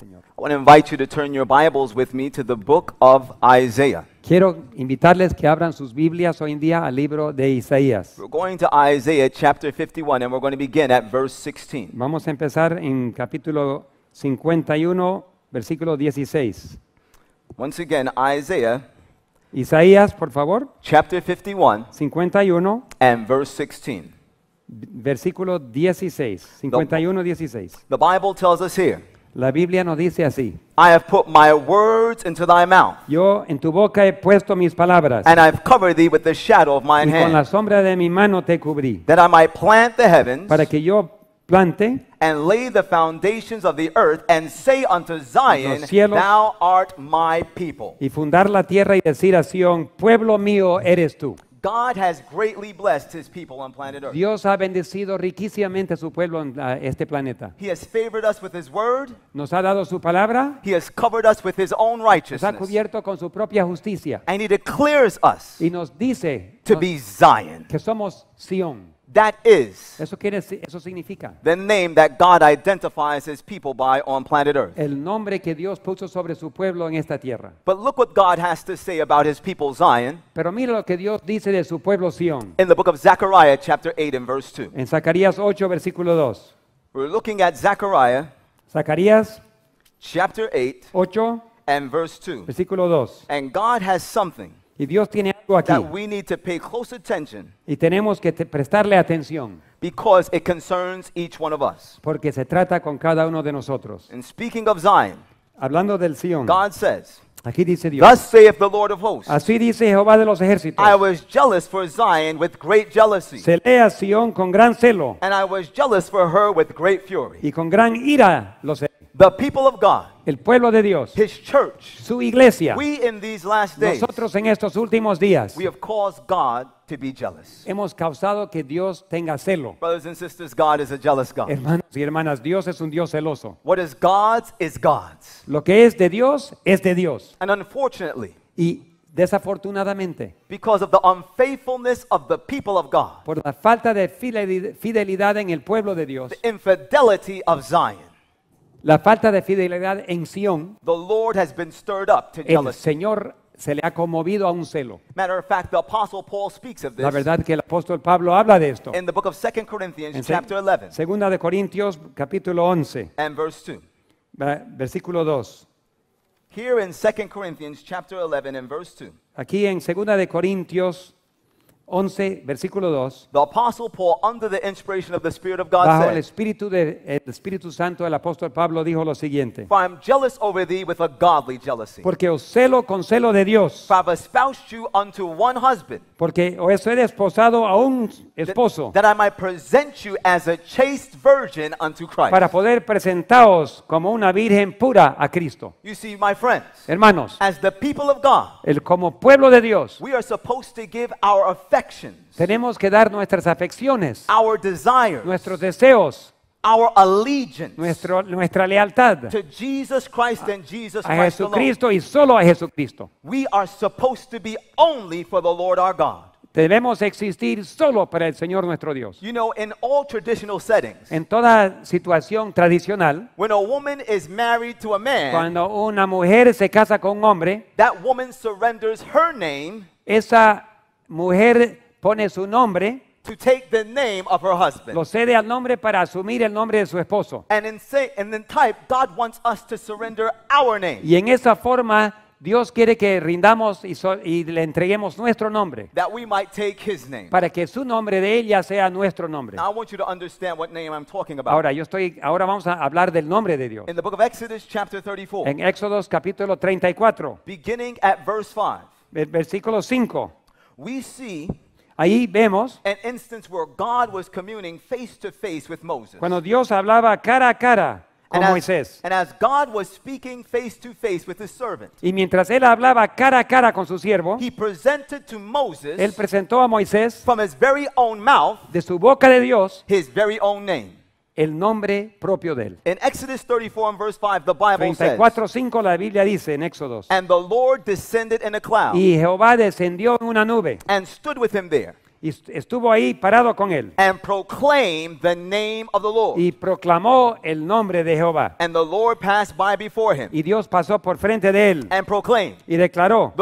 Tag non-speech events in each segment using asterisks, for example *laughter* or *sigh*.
I want to invite you to turn your Bibles with me to the book of Isaiah. Quiero invitarles que abran sus Biblias hoy en día al libro de Isaías. We're going to Isaiah chapter 51 and we're going to begin at verse 16. Vamos a empezar en capítulo 51, versículo 16. Once again, Isaiah Isaías, por favor. Chapter 51. 51. And verse 16. Versículo 16. 51, 16. The Bible tells us here. La Biblia nos dice así. I have put my words into thy mouth. Yo en tu boca he puesto mis palabras. And I have covered thee with the shadow of my hand. y hand. Con la sombra de mi mano te cubrí. That I might plant the heavens. Para que yo plante and lay the foundations of the earth and say unto Zion, cielos, Thou art my people. Y fundar la tierra y decir a Sion, pueblo mío eres tú. God has greatly blessed his people on planet Earth. Dios ha bendecido riquísimamente a su pueblo en este planeta. He has favored us with his word. Nos ha dado su palabra. He has covered us with his own righteousness. Nos ha cubierto con su propia justicia. And he declares us y nos dice to nos, be Zion. Que somos Sion. That is eso, quiere, eso significa the name that God identifies his people by on planet Earth. el nombre que Dios puso sobre su pueblo en esta tierra. But look what God has to say about his people Zion. Pero mira lo que Dios dice de su pueblo Sion. In the book of Zechariah chapter 8 and verse 2. En Zacarías 8 versículo 2. We're looking at Zechariah Zacarías chapter 8 8 and verse 2. Versículo 2. And God has something y Dios tiene aquí. That we need to pay close attention. Y tenemos que te prestarle atención. Because it concerns each one of us. Porque se trata con cada uno de nosotros. And speaking of Zion, hablando del Sion, God says, Aquí dice Dios. Thus saith the Lord of hosts. Así dice Jehová de los ejércitos. I was jealous for Zion with great jealousy. Celé a Sion con gran celo. And I was jealous for her with great fury. Y con gran ira los celé. the people of God, el pueblo de Dios, His church, su iglesia, we in these last days, nosotros en estos últimos días, we have caused God to be jealous. Hemos causado que Dios tenga celo. Brothers and sisters, God is a jealous God. Hermanos y hermanas, Dios es un Dios celoso. What is God's is God's. Lo que es de Dios es de Dios. And unfortunately, y desafortunadamente because of the unfaithfulness of the people of God, por la falta de fidelidad en el pueblo de Dios, the infidelity of Zion La falta de fidelidad en Sion. el Señor se le ha conmovido a un celo. Matter of fact, La verdad que el apóstol Pablo habla de esto. En el libro de 2 Corinthians, en 11. Segunda de Corintios, capítulo 11. And verse 2. Versículo 2. Aquí en 2 Corintios, capítulo 11 and verse 2. Aquí en Segunda de Corintios 11, versículo 2. Paul, under el espíritu Santo, el apóstol Pablo dijo lo siguiente: Porque os celo con celo de Dios. Porque os he esposado a un esposo. Para poder presentaros como una virgen pura a Cristo. Hermanos, el, como pueblo de Dios, tenemos que dar nuestras afecciones, nuestros deseos, nuestra lealtad a Jesucristo y solo a Jesucristo. We Debemos existir solo para el Señor nuestro Dios. in en toda situación tradicional, cuando una mujer se casa con un hombre, esa woman esa mujer pone su nombre, to take the name of her husband. Lo cede al nombre para asumir el nombre de su esposo. And in, say, and in type, God wants us to surrender our name. Y en esa forma Dios quiere que rindamos y, so, y le entreguemos nuestro nombre. That we might take his name. Para que su nombre de ella sea nuestro nombre. Now, I want you to understand what name I'm talking about. Ahora yo estoy ahora vamos a hablar del nombre de Dios. In the book of Exodus chapter 34. En Éxodos capítulo 34. Beginning at verse 5. Versículo 5 we see Ahí vemos an instance where God was communing face to face with Moses. cuando Dios hablaba cara a cara con And as- Moisés. And as God was speaking face to face with his servant, Y mientras él hablaba cara a cara con su siervo, he presented to Moses él presentó a Moisés from his very own mouth de su boca de Dios his very own name el nombre propio de él. En Exodus 34 5, la Biblia dice en Éxodo. Y Jehová descendió en una nube y estuvo ahí parado con él y proclamó el nombre de Jehová. Y Dios pasó por frente de él y declaró,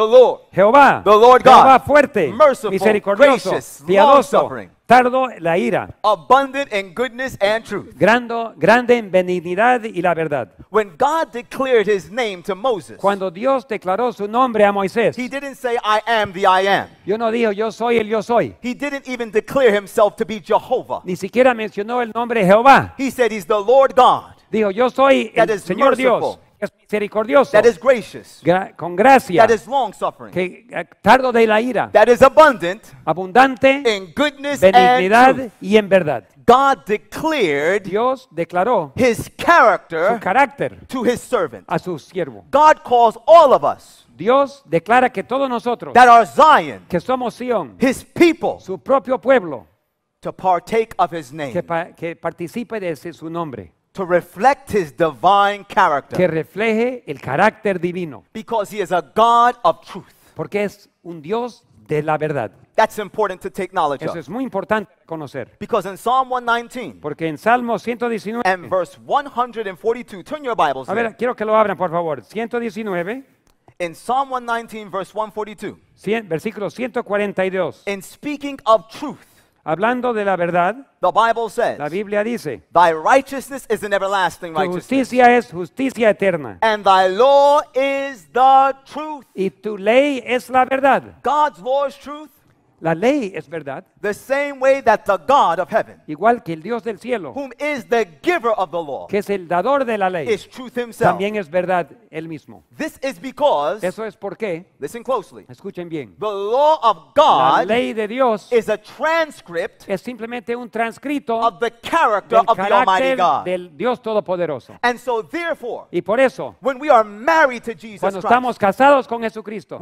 Jehová, Jehová fuerte, misericordioso, piadoso, Tardo la ira. Abundant in goodness and truth. Grande, grande en benignidad y la verdad. When God declared his name to Moses, Cuando Dios declaró su nombre a Moisés, he didn't say I am the I am. Yo no dijo yo soy el yo soy. He didn't even declare himself to be Jehovah. Ni siquiera mencionó el nombre Jehová. He said he's the Lord God. Dijo yo soy el Señor merciful. Dios es misericordioso. con gracia. Que eh, tardo de la ira. Abundante. en goodness y en verdad. Dios declaró su carácter A su siervo. Dios declara que todos nosotros que somos Sion, su propio pueblo, Que, participe de su nombre to reflect his divine character. que refleje el carácter divino, because he is a God of truth. porque es un Dios de la verdad. That's important to take knowledge Eso es muy importante conocer, Because in Psalm 119 porque en Salmo 119, and verse 142, turn your Bibles a there. ver, quiero que lo abran por favor, 119, In Psalm 119, verse 142, cien- versículo 142, in speaking of truth, Hablando de la verdad, the Bible says, la Biblia dice, Thy righteousness is an everlasting tu justicia es justicia eterna and thy law is the truth. y tu ley es la verdad. God's law is truth. La ley es verdad. igual que el Dios del cielo, que es el dador de la ley, También es verdad él mismo. because, Eso es porque. Listen closely. Escuchen bien. la ley de Dios es simplemente un transcrito del of Almighty God. del Dios todopoderoso. y por eso, cuando estamos casados con Jesucristo,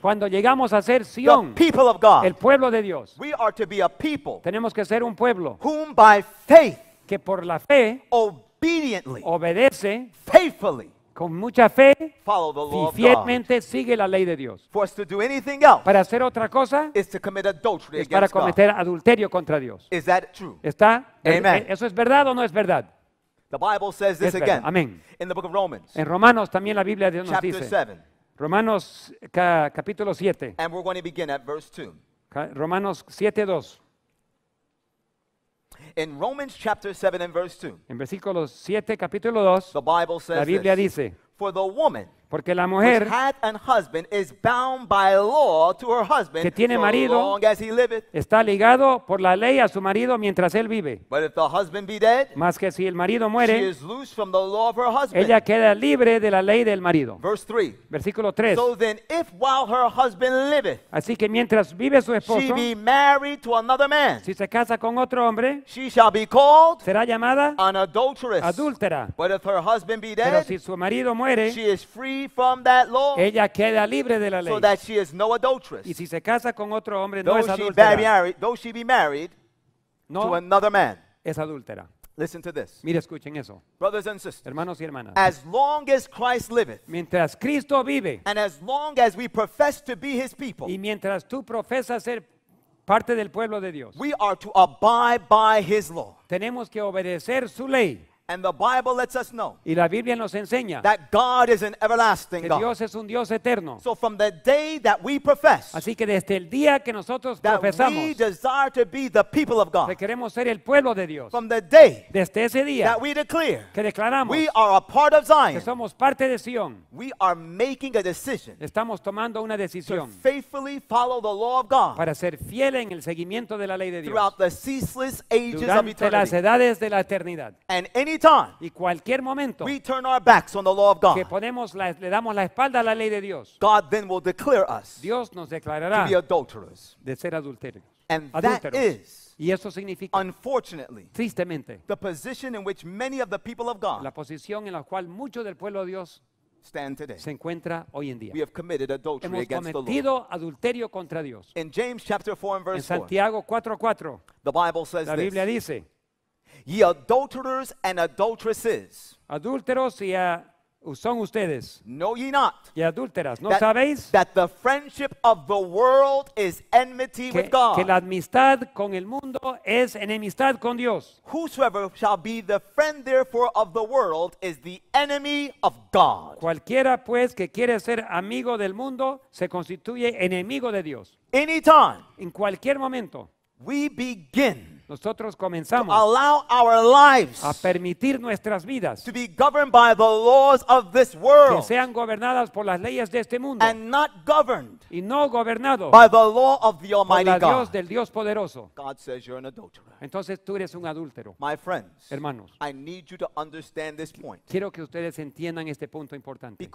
cuando llegamos a ser Sion, people of God. El pueblo de Dios. We are to be a people Tenemos que ser un pueblo whom by faith que por la fe obediently obedece faithfully con mucha fe follow the law y fielmente sigue la ley de Dios. For us to do anything else para hacer otra cosa is to commit adultery es para cometer adulterio contra Dios. Is that true? ¿Está? Amen. ¿E-, e-, ¿Eso es verdad o no es verdad? The Bible says this again. Amén. In the book of Romans. En Romanos también la Biblia Dios nos Chapter dice. Romanos ca capítulo 7. And we're going to begin at verse 2. Romanos 7, 2. In Romans chapter 7 and verse 2. En versículo 7 capítulo 2. The Bible says La Biblia this, dice. For the woman Porque la mujer que tiene marido está ligado por la ley a su marido mientras él vive. Más que si el marido muere, ella queda libre de la ley del marido. Versículo 3. Así que mientras vive su esposo, si se casa con otro hombre, será llamada adúltera. Pero si su marido muere, free from that law. Ella queda libre de la ley. So that she is no adulteress. Y si se casa con otro hombre though no es adúltera. Married, though she be married no to another man. Es adúltera. Listen to this. Mira, escuchen eso. Brothers and sisters, hermanos y hermanas. As long as Christ liveth, mientras Cristo vive, and as long as we profess to be his people, y mientras tú profesas ser parte del pueblo de Dios, we are to abide by his law. Tenemos que obedecer su ley. And the Bible lets us know y la Biblia nos enseña that God is an everlasting que God. es un Dios eterno. So from the day that we profess, Así que desde el día que nosotros that profesamos, we desire to be the people of God. que queremos ser el pueblo de Dios. From the day desde ese día that we declare, que declaramos, we are a part of Zion. que somos parte de Sion. We are making a decision. Estamos tomando una decisión. To faithfully follow the law of God. Para ser fiel en el seguimiento de la ley de Dios. Throughout the ceaseless ages Durante of eternity. las edades de la eternidad. And any y cualquier momento que ponemos le damos la espalda a la ley de Dios, Dios nos declarará de ser Y eso significa, tristemente, la posición en la cual muchos del pueblo de Dios se encuentra hoy en día. Hemos cometido adulterio contra Dios. James 4 En verse Santiago 4:4, la Biblia dice, ye adulterers and adulteresses. Adúlteros y a son ustedes. Know ye not Y adúlteras, ¿no that, sabéis that the friendship of the world is enmity que, with God? que la amistad con el mundo es enemistad con Dios? Whosoever shall be the friend therefore of the world is the enemy of God. Cualquiera pues que quiere ser amigo del mundo se constituye enemigo de Dios. Anytime En cualquier momento we begin nosotros comenzamos allow our lives a permitir nuestras vidas to be governed by the laws of this world, que sean gobernadas por las leyes de este mundo and not governed y no gobernado por la Dios del Dios poderoso, entonces tú eres un adúltero. My Hermanos, quiero que ustedes entiendan este punto importante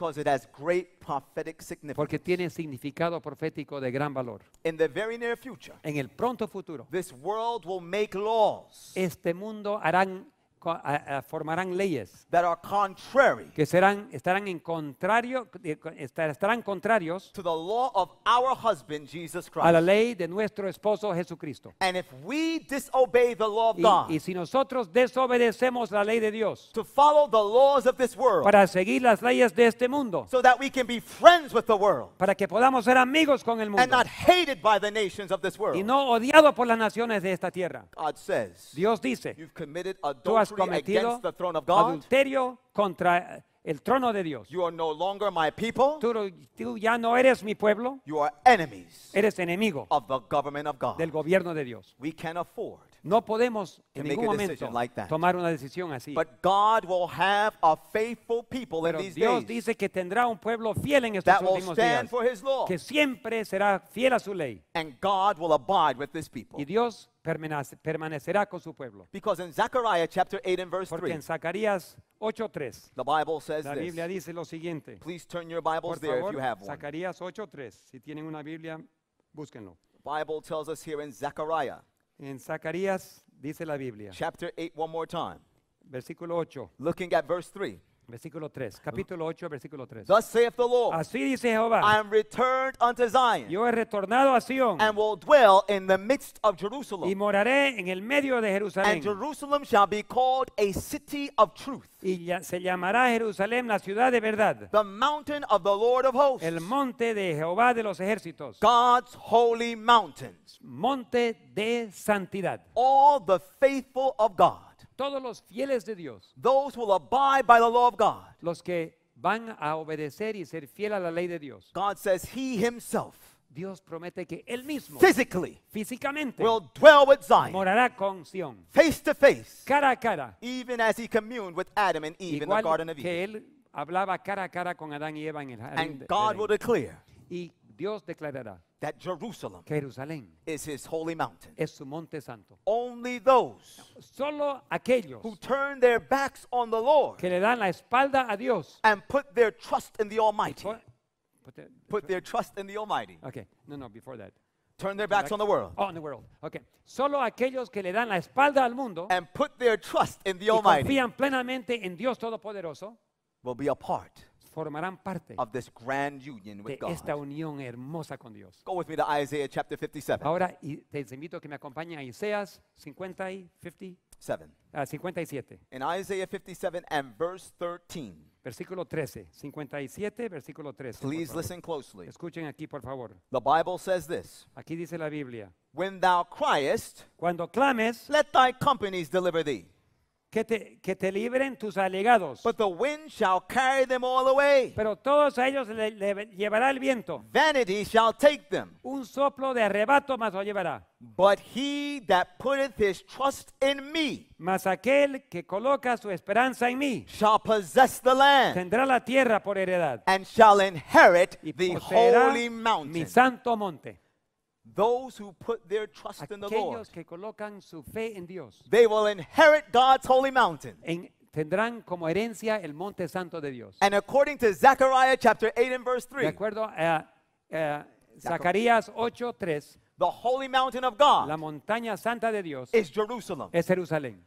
porque tiene significado profético de gran valor. In En el pronto futuro, este mundo harán formarán leyes que serán estarán en contrario eh, estarán contrarios a la ley de nuestro esposo Jesucristo. y, si nosotros desobedecemos la ley de Dios para seguir las leyes de este mundo para que podamos ser amigos con el mundo y no odiado por las naciones de esta tierra. Dios dice, adulterio contra el trono de Dios. no Tú, ya no eres mi pueblo. eres enemigo del gobierno de Dios. no podemos en ningún momento tomar una decisión así. Pero Dios dice que tendrá un pueblo fiel en estos últimos días, que siempre será fiel a su ley. Y Dios permanecerá con su pueblo. Because in Zechariah chapter 8 and verse Porque en Zacarías 8:3 the Bible says la Biblia this. dice lo siguiente. Please turn your Bibles there if you have one. Zacarías 8:3. Si tienen una Biblia, búsquenlo. The Bible tells us here in Zechariah. En Zacarías dice la Biblia. Chapter 8 one more time. Versículo 8. Looking at verse 3. Versículo 3, capítulo 8, versículo 3. Thus saith the Lord. Así dice Jehová. I am returned unto Zion. Yo he retornado a Sion. Y moraré en el medio de Jerusalén. shall be called a city of truth. Y se llamará Jerusalén la ciudad de verdad. The mountain of the Lord of hosts. El monte de Jehová de los ejércitos. God's holy mountains. Monte de santidad. All the faithful of God. Todos los fieles de Dios. Those will abide by the law of God. Los que van a obedecer y ser fiel a la ley de Dios. God says he himself Dios promete que él mismo physically físicamente will dwell with Zion morará con Sion face to face cara a cara even as he communed with Adam and Eve in the garden of Eden. Que él hablaba cara a cara con Adán y Eva en el jardín. And God will declare y Dios declarará that Jerusalem Jerusalem, Jerusalén is his holy mountain. es su monte santo. Only those Solo aquellos who turn their backs on the Lord que le dan la espalda a Dios and put their trust in the Almighty. Put, the, put their trust in the Almighty. Okay, no, no, before that. Turn their backs on the world. Oh, on the world. Okay. Solo aquellos que le dan la espalda al mundo and put their trust in the Almighty confían plenamente en Dios todopoderoso will be a part formarán parte de esta unión hermosa con Dios. Go with me to Isaiah chapter 57. Ahora y te invito a que me acompañe a Isaías 50 y 50, 57, In Isaiah 57 and verse 13, versículo 13, 57, versículo 13. please listen closely. Escuchen aquí, por favor. The Bible says this Aquí dice la Biblia. When thou criest, Cuando clames, let thy companies deliver thee que te, que te libren tus allegados. Pero todos a ellos le, llevará el viento. Un soplo de arrebato más lo llevará. But he Mas aquel que coloca su esperanza en mí. Shall possess the land. Tendrá la tierra por heredad. shall inherit the holy mountain. Mi santo monte. Those who put their trust in the Lord, que colocan su fe en Dios they will inherit God's holy mountain. en- tendrán como herencia el monte santo de Dios. And according to Zechariah chapter 8 and verse De 3, acuerdo a eh, Zacarías 8:3, the holy mountain of God, la montaña santa de Dios is Jerusalem. es Jerusalén.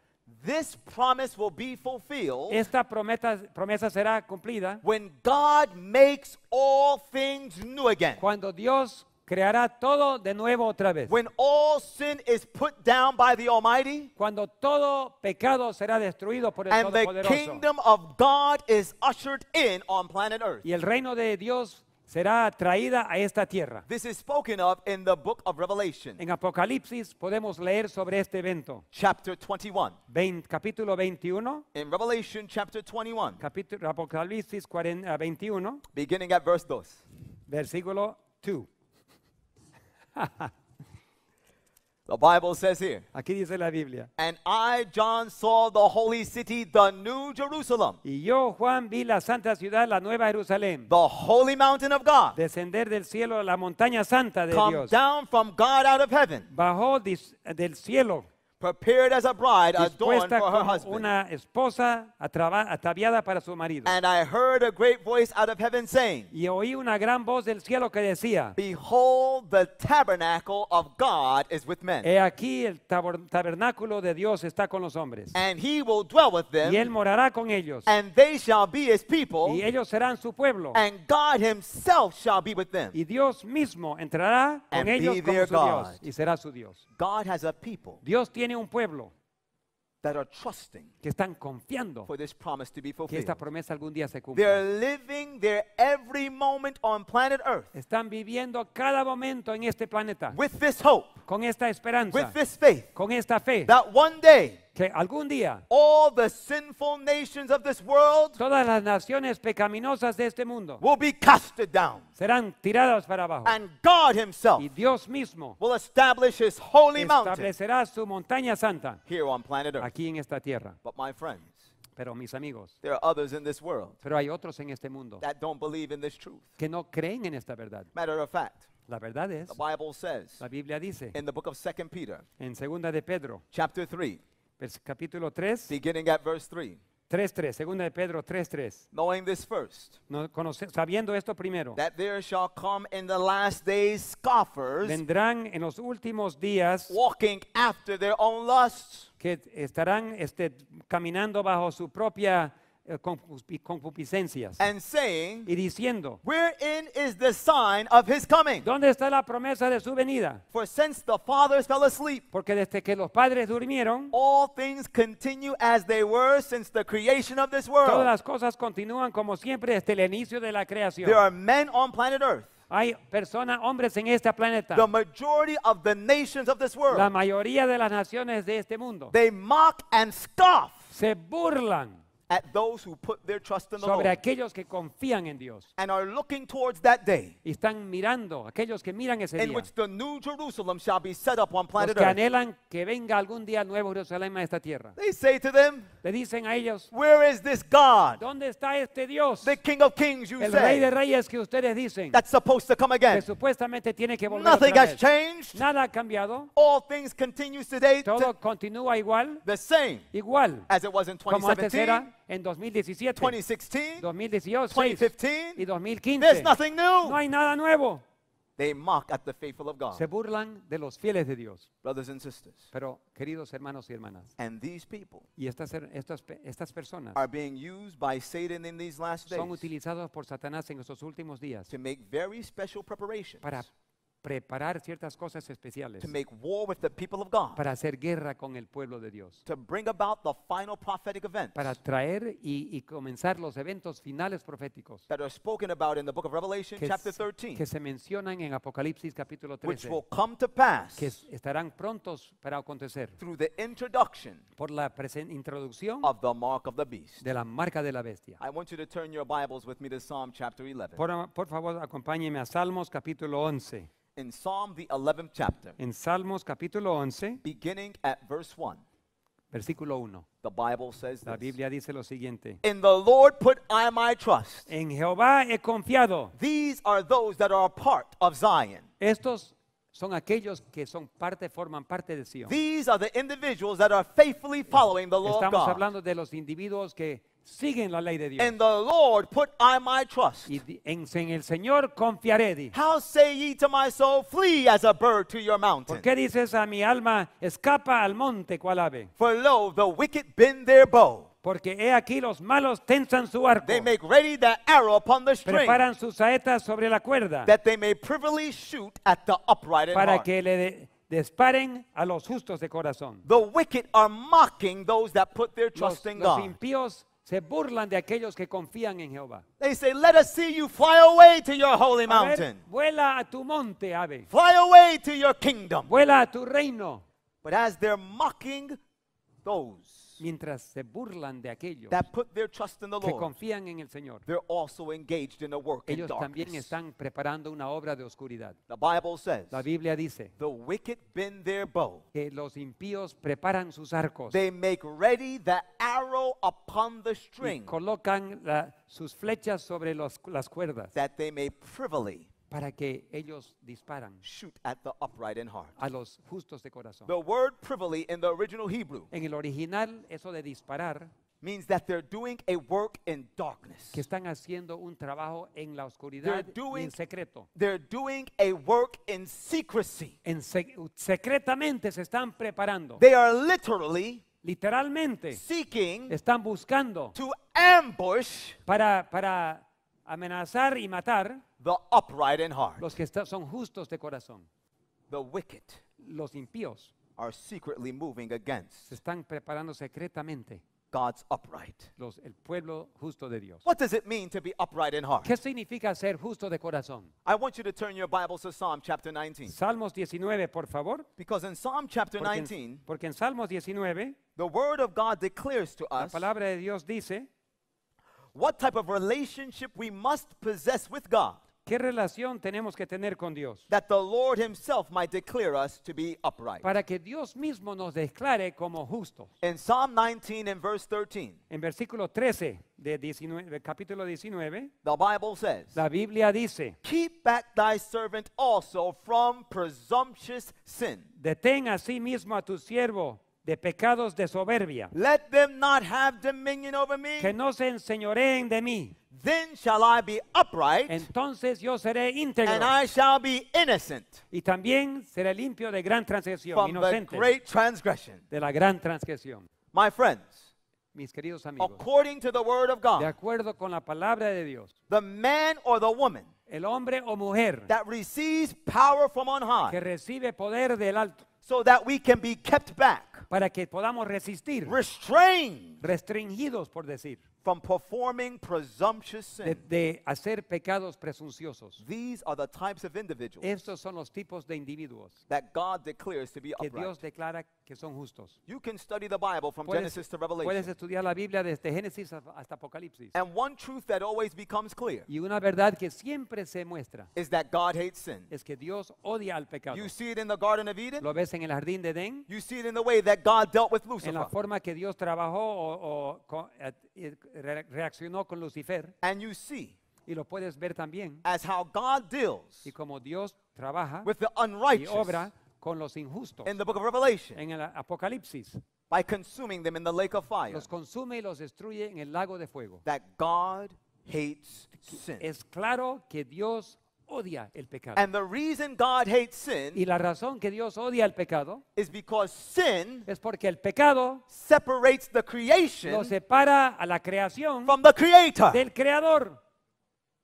This promise will be fulfilled Esta prometa- promesa será cumplida when God makes all things new again. cuando Dios creará todo de nuevo otra vez. When all sin is put down by the Almighty, cuando todo pecado será destruido por el and Todopoderoso, the kingdom of God is ushered in on planet Earth. Y el reino de Dios será traída a esta tierra. This is spoken of in the book of Revelation. En Apocalipsis podemos leer sobre este evento. Chapter 21. 20, capítulo 21. In Revelation chapter 21. Capítulo Apocalipsis 40, 21. Ah, Beginning at verse 2. Versículo 2. *laughs* The Bible says here. Aquí dice la Biblia. And I John saw the holy city, the new Jerusalem. Y yo Juan vi la santa ciudad, la nueva Jerusalén. The holy mountain of God. Descender del cielo la montaña santa de Come Dios. down from God out of heaven. Bajó del cielo prepared as a bride, adorned for her husband. una esposa ataviada para su marido. And I heard a great voice out of heaven saying, Y oí una gran voz del cielo que decía, Behold, the tabernacle of God is with men, He aquí el tabernáculo de Dios está con los hombres, and he will dwell with them. y Él morará con ellos, and they shall be his people, y ellos serán su pueblo, and God himself shall be with them. y Dios mismo entrará con And ellos be como their su God. Dios, y será su Dios. God has a people. Dios tiene tiene un pueblo that are trusting que están confiando for this promise to be que esta promesa algún día se cumpla. They're living their every moment on planet Earth Están viviendo cada momento en este planeta with this hope, con esta esperanza, with this faith, con esta fe, that one day que algún día all the sinful nations of this world todas las naciones pecaminosas de este mundo will be casted down serán tiradas para abajo and God himself y Dios mismo will establish his holy mountain su montaña santa here on planet Earth. aquí en esta tierra but my friends pero mis amigos, there are others in this world pero hay otros en este mundo that don't believe in this truth. que no creen en esta verdad. Matter of fact, la verdad es, the Bible says, la Biblia dice, in the book of 2 Peter, en 2 de Pedro, chapter 3, capítulo 3. Beginning at 3. 3:3, segunda de Pedro 3:3. Knowing this first, no, sabiendo esto primero, that vendrán en los últimos días, walking after que estarán este, caminando bajo su propia eh, concupiscencias. And saying, y diciendo, Wherein is the sign of his coming? ¿Dónde está la promesa de su venida? For since the fathers fell asleep, Porque desde que los padres durmieron, all things continue as they were since the creation of this world. Todas las cosas continúan como siempre desde el inicio de la creación. There are men on planet earth. Hay personas, hombres en este planeta. The majority of the nations of this world. La mayoría de las naciones de este mundo. They mock and scoff. Se burlan. at those who put their trust in the Lord aquellos que confían en Dios and are looking towards that day y están mirando aquellos que miran ese in día which the new Jerusalem shall be set up on planet Earth. They say to them, le dicen a ellos Where is this God, ¿dónde está este Dios the King of Kings, you el rey de say, reyes que ustedes dicen that's supposed to come que again? supuestamente tiene que volver Nothing otra has vez. changed. nada ha cambiado All things continue today todo continúa igual the same igual as it was in 2017, en 2017, 2016, 2018 2015, y 2015. Nothing new. No hay nada nuevo. They mock at the faithful of God. Se burlan de los fieles de Dios. Brothers and sisters. Pero queridos hermanos y hermanas. And these people y estas, estas, estas personas are being used by Satan in these last days son utilizados por Satanás en estos últimos días to make very special preparations para preparar ciertas cosas especiales para hacer guerra con el pueblo de Dios, para traer y, comenzar los eventos finales proféticos que, se mencionan en Apocalipsis capítulo 13, que estarán prontos para acontecer por la introducción de la marca de la bestia. Por, por favor, acompáñeme a Salmos capítulo 11 in Psalm the 11th chapter, en Salmos capítulo 11, beginning at verse 1. Versículo 1. The Bible says La Biblia dice lo siguiente. In the Lord put I my trust. En Jehová he confiado. These are those that are part of Zion. Estos son aquellos que son parte, forman parte de Sion. These are the individuals that are faithfully following the law of God. hablando de los individuos que siguen la ley de Dios. And the Lord put I my trust. Y en, en el Señor confiaré. di. How say ye to my soul, flee as a bird to your mountain? ¿Por qué dices a mi alma, escapa al monte cual ave? For lo, the wicked bend their bow. Porque he aquí los malos tensan su arco, They make ready the arrow upon the string, preparan sus saetas sobre la cuerda that they may privily shoot at the upright in para heart. que le de- disparen a los justos de corazón. The wicked are mocking those that put their Los, trust in los God. impíos Se burlan de aquellos que confían en Jehová. They say, "Let us see you fly away to your holy A ver, mountain. vuela a tu monte, ave. Fly away to your kingdom." Vuela a tu reino. But as they're mocking those mientras se burlan de aquellos que confían en el Señor, ellos también están preparando una obra de oscuridad. The La Biblia dice the wicked bend their bow. que los impíos preparan sus arcos. They colocan sus flechas sobre las cuerdas. That may para que ellos disparan shoot at the upright in heart. a los justos de corazón. The word privily in the original Hebrew En el original, eso de disparar, means that they're doing a work in darkness. que están haciendo un trabajo en la oscuridad They're y en secreto. They're doing a work in secrecy. En secretamente se están preparando. They are literally Literalmente seeking están buscando to ambush para, para amenazar y matar the upright in heart. Los que son justos de corazón. The wicked. Los impíos. Are secretly moving against. Se están preparando secretamente. God's upright. Los, el pueblo justo de Dios. What does it mean to be upright in heart? ¿Qué significa ser justo de corazón? I want you to turn your Bibles to Psalm chapter 19. Salmos 19, por favor. Because in Psalm chapter porque 19, porque en Salmos 19, the word of God declares to us. La palabra de Dios dice what type of relationship we must possess with God. ¿Qué relación tenemos que tener con Dios? Para que Dios mismo nos declare como justos. En Psalm 19 en verse 13. En versículo 13 de 19, capítulo 19. La Biblia dice. Keep back thy servant also from presumptuous sin. Detén a sí mismo a tu siervo de pecados de soberbia. Let them not have dominion over me. Que no se enseñoreen de mí. Then shall I be upright, entonces yo seré íntegro. And I shall be innocent, y también seré limpio de gran transgresión, from inocente. The great transgression. De la gran transgresión. My friends, mis queridos amigos, according to the word of God, de acuerdo con la palabra de Dios, the man or the woman, el hombre o mujer, that receives power from on high, que recibe poder del alto, so that we can be kept back, para que podamos resistir, restrained, restringidos por decir from performing presumptuous de, sin. de hacer pecados presunciosos. These are the types of individuals Estos son los tipos de individuos that God declares to be que upright. Dios declara que son justos. You can study the Bible from Puedes, Genesis to Revelation. puedes estudiar la Biblia desde Génesis hasta Apocalipsis. And one truth that always becomes clear Y una verdad que siempre se muestra is that God hates sin. es que Dios odia al pecado. You see it in the Garden of Eden. Lo ves en el jardín de Edén, You see it in the way that God dealt with Lucifer. en la forma que Dios trabajó o, o co- eh, eh, reaccionó con Lucifer. And you see y lo puedes ver también as how God deals y como Dios trabaja y obra con los injustos in the book of Revelation. en el Apocalipsis. By consuming them in the lake of fire. Los consume y los destruye en el lago de fuego. That God hates Es claro que Dios odia el pecado. And the reason God hates sin Y la razón que Dios odia el pecado is because sin es porque el pecado separates the creation lo separa a la creación from the creator. del creador.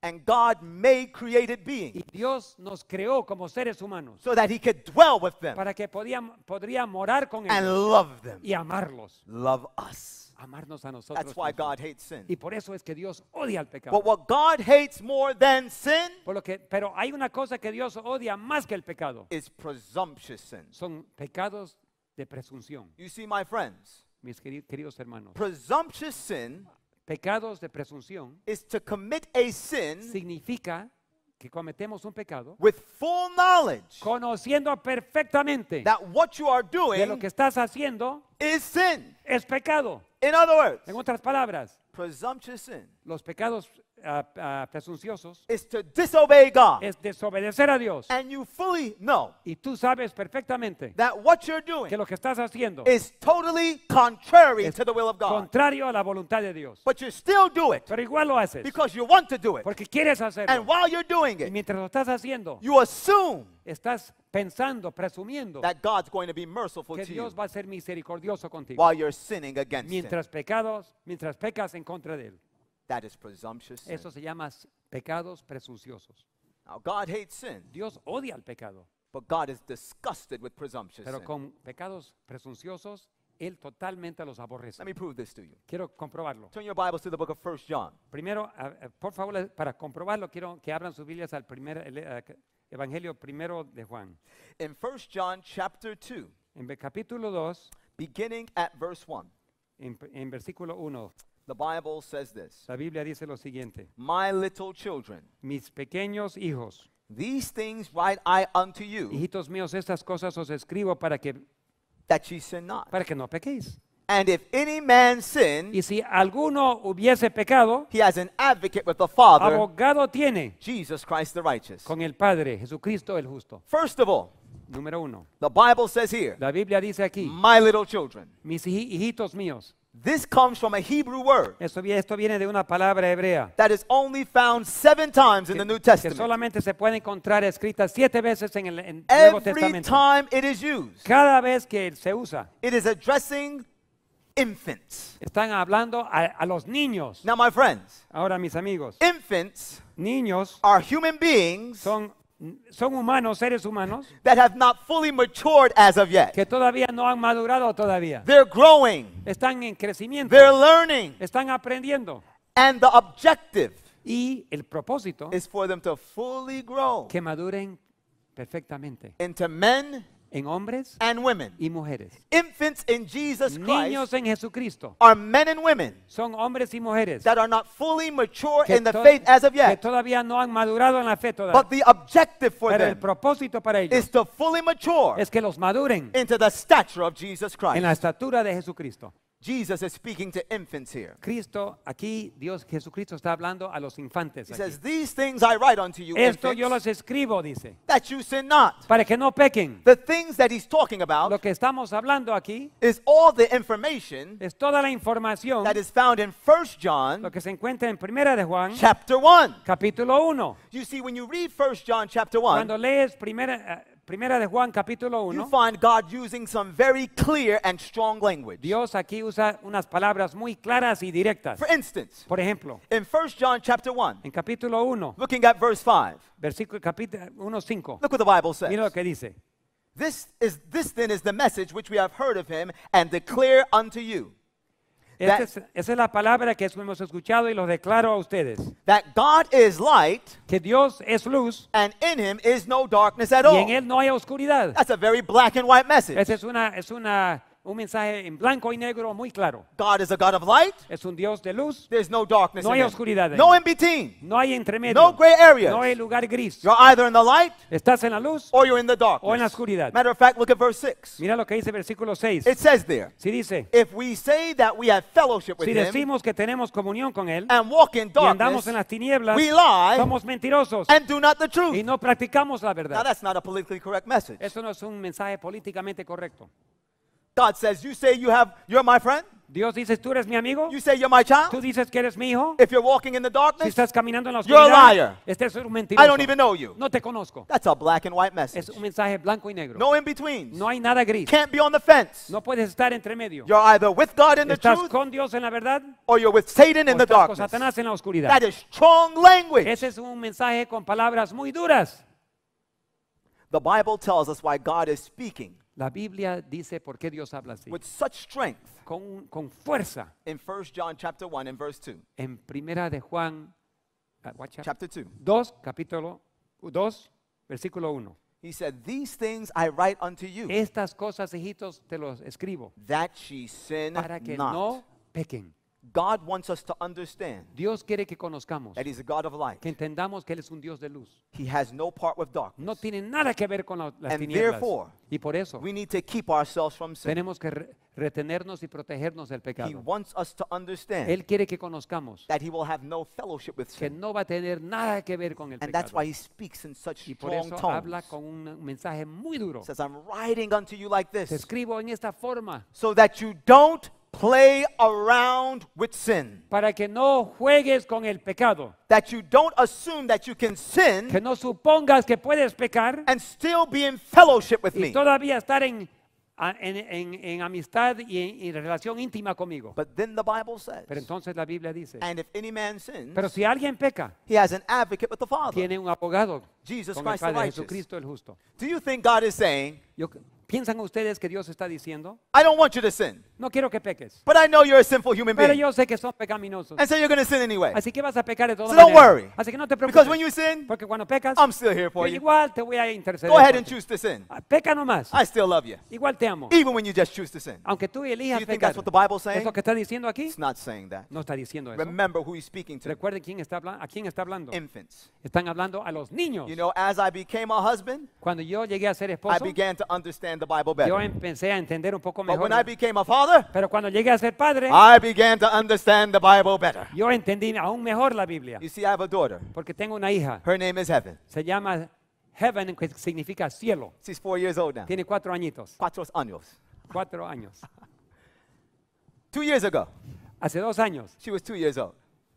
And God made created beings. Y Dios nos creó como seres humanos. So that he could dwell with them. Para que podía, podría morar con ellos. And love them. Y amarlos. Love us amarnos a nosotros. Y por eso es que Dios odia el pecado. But more pero hay una cosa que Dios odia más que el pecado. Is presumptuous sin. Son pecados de presunción. You see, my friends, mis queridos hermanos. Presumptuous sin pecados de presunción to commit a sin significa que cometemos un pecado with conociendo perfectamente that what you are doing lo que estás haciendo is es pecado. In other words, en otras palabras, presumptuous sin los pecados uh, presunciosos is to disobey God. es desobedecer a Dios. And you fully know Y tú sabes perfectamente that what you're doing que lo que estás haciendo is totally contrary to the will of God. contrario a la voluntad de Dios. But you still do it Pero igual lo haces because you want to do it. porque quieres hacerlo. And while you're doing it, y mientras lo estás haciendo, you assume estás pensando, presumiendo that God's going to be merciful que to you Dios va a ser misericordioso contigo while you're sinning against mientras pecados, mientras pecas en contra de él. That is presumptuous sin. Eso se llama pecados presunciosos. Now, God hates sin, Dios odia el pecado, but God is disgusted with presumptuous pero sin. con pecados presunciosos él totalmente los aborrece. Let me prove this to you. Quiero comprobarlo. Turn your Bibles to the book of 1 John. Primero, por favor, para comprobarlo quiero que abran sus Biblias al primer el, Evangelio primero de Juan. In 1 John chapter 2, En el capítulo 2, beginning at verse 1, en, en versículo 1, The Bible says this. La Biblia dice lo siguiente. My little children. Mis pequeños hijos. These things write I unto you. Hijitos míos, estas cosas os escribo para que that ye sin not. Para que no pequéis. And if any man sin, y si alguno hubiese pecado, he has an advocate with the Father, abogado tiene Jesus Christ the righteous. Con el Padre, Jesucristo el justo. First of all, número uno. The Bible says here. La Biblia dice aquí. My little children. Mis hijitos míos. This comes from a Hebrew word. Esto, esto viene de una palabra hebrea. That is only found seven times in the New Testament. Que solamente se puede encontrar escrita siete veces en el Nuevo Testamento. Every time it is used. Cada vez que se usa. It is addressing infants. Están hablando a, a los niños. Now my friends. Ahora mis amigos. Infants niños are human beings son son humanos, seres humanos, *laughs* that have not fully matured as of yet. que todavía no han madurado todavía. They're growing. Están en crecimiento. They're learning. Están aprendiendo. And the objective y el propósito is for them to fully grow. Que maduren perfectamente. Into men en hombres and women. y mujeres. Infants in Jesus Niños Christ en Jesucristo are men and women son hombres y mujeres that are not fully mature in the faith as of yet. que todavía no han madurado en la fe todavía. But the objective for Pero el them propósito para ellos is to fully mature es que los maduren into the stature of Jesus en la Christ. estatura de Jesucristo. Jesus is speaking to infants here. Cristo aquí Dios Jesucristo está hablando a los infantes. He aquí. says, "These things I write unto you, Esto yo los escribo dice, that you sin not." para que no pequen. The things that he's talking about Lo que estamos hablando aquí is all the information es toda la información that is found in 1 John, lo que se encuentra en Primera de Juan, chapter 1. capítulo 1. You see, when you read 1 John chapter 1, Cuando lees primera Primera de Juan capítulo 1. You find God using some very clear and strong language. Dios aquí usa unas palabras muy claras y directas. For instance, por ejemplo, in 1 John chapter 1, en capítulo 1, looking at verse 5. Versículo capítulo 1:5. Look what the Bible says. Mira lo que dice. This is this then is the message which we have heard of him and declare unto you esa es la palabra que hemos escuchado y lo declaro a ustedes. Que Dios es luz. Y en él no hay oscuridad. Esa es una es una un mensaje en blanco y negro muy claro. God is a God of light. Es un Dios de luz. There's no darkness. No hay oscuridad. No in between. No hay entremedio. No gray areas. No hay lugar gris. You're either in the light. Estás en la luz. Or you're in the dark. O en la oscuridad. Matter of fact, look at verse 6. Mira lo que dice versículo 6. It says there. Si dice. If we say that we have fellowship with him. si decimos que tenemos comunión con él. And walk in darkness. Y andamos en las tinieblas. We lie. Somos mentirosos. And do not the truth. Y no practicamos la verdad. Now that's not a politically correct message. Eso no es un mensaje políticamente correcto. God says, you say you have, you're my friend. Dios dice, tú eres mi amigo. You say you're my child. Tú dices que eres mi hijo. If you're walking in the darkness, si estás caminando en la oscuridad, you're a liar. Este un mentiroso. I don't even know you. No te conozco. That's a black and white message. Es un mensaje blanco y negro. No in between. No hay nada gris. Can't be on the fence. No puedes estar entre medio. You're either with God in the estás truth, con Dios en la verdad, or you're with Satan in o the estás Con Satanás en la oscuridad. That is strong language. Ese es un mensaje con palabras muy duras. The Bible tells us why God is speaking. La Biblia dice por qué Dios habla así. With such strength. Con, con fuerza. In 1 John chapter 1 and verse 2. En Primera de Juan uh, chapter 2. 2 capítulo 2 versículo 1. He said, "These things I write unto you." Estas cosas, hijitos, te los escribo. That she sin para que no pequen. God wants us to understand Dios quiere que conozcamos, that He's a God of light. que entendamos que Él es un Dios de luz. He has no part with darkness. No tiene nada que ver con las And tinieblas. therefore, Y por eso we need to keep ourselves from sin. tenemos que re- retenernos y protegernos del He wants us to understand Él quiere que conozcamos that He will have no fellowship with que sin. no va a tener nada que ver con el And that's why He speaks in such Y por strong eso habla tones. con un mensaje muy duro. Says, I'm writing unto you like Te this, escribo en esta forma so that you don't play around with sin. Para que no juegues con el pecado. That you don't assume that you can sin. Que no supongas que puedes pecar. And still be in fellowship with y me. Todavía estar en en, en, en, amistad y en, y relación íntima conmigo. But then the Bible says, pero entonces la Biblia dice, And if any man sins, pero si alguien peca, he has an advocate with the Father, tiene un abogado, Jesus con Christ el Padre, Jesucristo el justo. Do you think God is saying, Yo, ¿Piensan ustedes que Dios está diciendo? I don't want you to sin. No quiero que peques. But I know you're a sinful human Pero yo sé que son pecaminosos. And so you're going to sin anyway. Así que vas a pecar de todas so don't worry. Así que no te preocupes. Because when you sin, Porque cuando pecas, I'm still here for pues you. igual te voy a interceder. Go ahead and choose to sin. Ah, peca nomás. I still love you. Igual te amo. Even when you just choose to sin. Aunque tú elijas Do you think pecar. that's what the Bible's saying? ¿Es que está diciendo aquí? It's not saying that. No está diciendo eso. Remember who he's speaking to. Recuerde quién está a quién está hablando. Infants. Están hablando a los niños. You know, as I became a husband, cuando yo llegué a ser esposo, I began to understand the Bible better. Yo empecé a entender un poco mejor. But when I became a father, father, Pero cuando llegué a ser padre, I began to understand the Bible better. yo entendí aún mejor la Biblia. You see, I have a daughter. Porque tengo una hija. Her name is Heaven. Se llama Heaven, que significa cielo. She's four years old now. Tiene cuatro añitos. Cuatro años. Cuatro años. *laughs* two years ago. Hace dos años. She was two years old.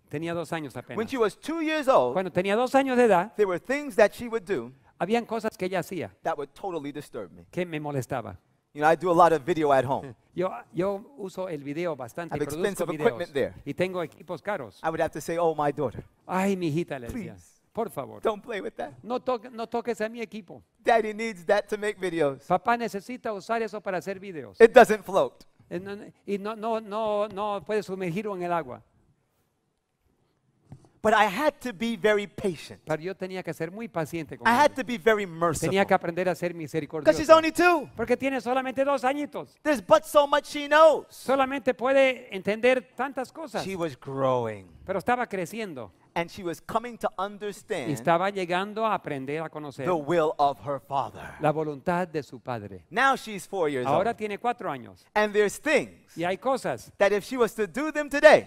Tenía dos años apenas. When she was two years old, cuando tenía dos años de edad, there were things that she would do. Habían cosas que ella hacía. That would totally disturb me. Que me molestaba. You know, I do a lot of video at home. *laughs* Yo, yo uso el video bastante, I have expensive videos, equipment there. y tengo equipos caros. I would have to say, oh, my daughter, Ay, mi hijita, le decía, please, por favor, don't play with that. no, toque- no toques a mi equipo. Daddy needs that to make videos. Papá necesita usar eso para hacer videos. It doesn't float. Eh, y no, no, no, no puede sumergirlo en el agua. Pero yo tenía que ser muy paciente I Tenía que aprender a ser misericordioso. Porque tiene solamente dos añitos. but Solamente puede entender tantas cosas. Pero estaba creciendo. y estaba llegando a aprender a conocer la voluntad de su padre. Now Ahora tiene cuatro años. And y hay cosas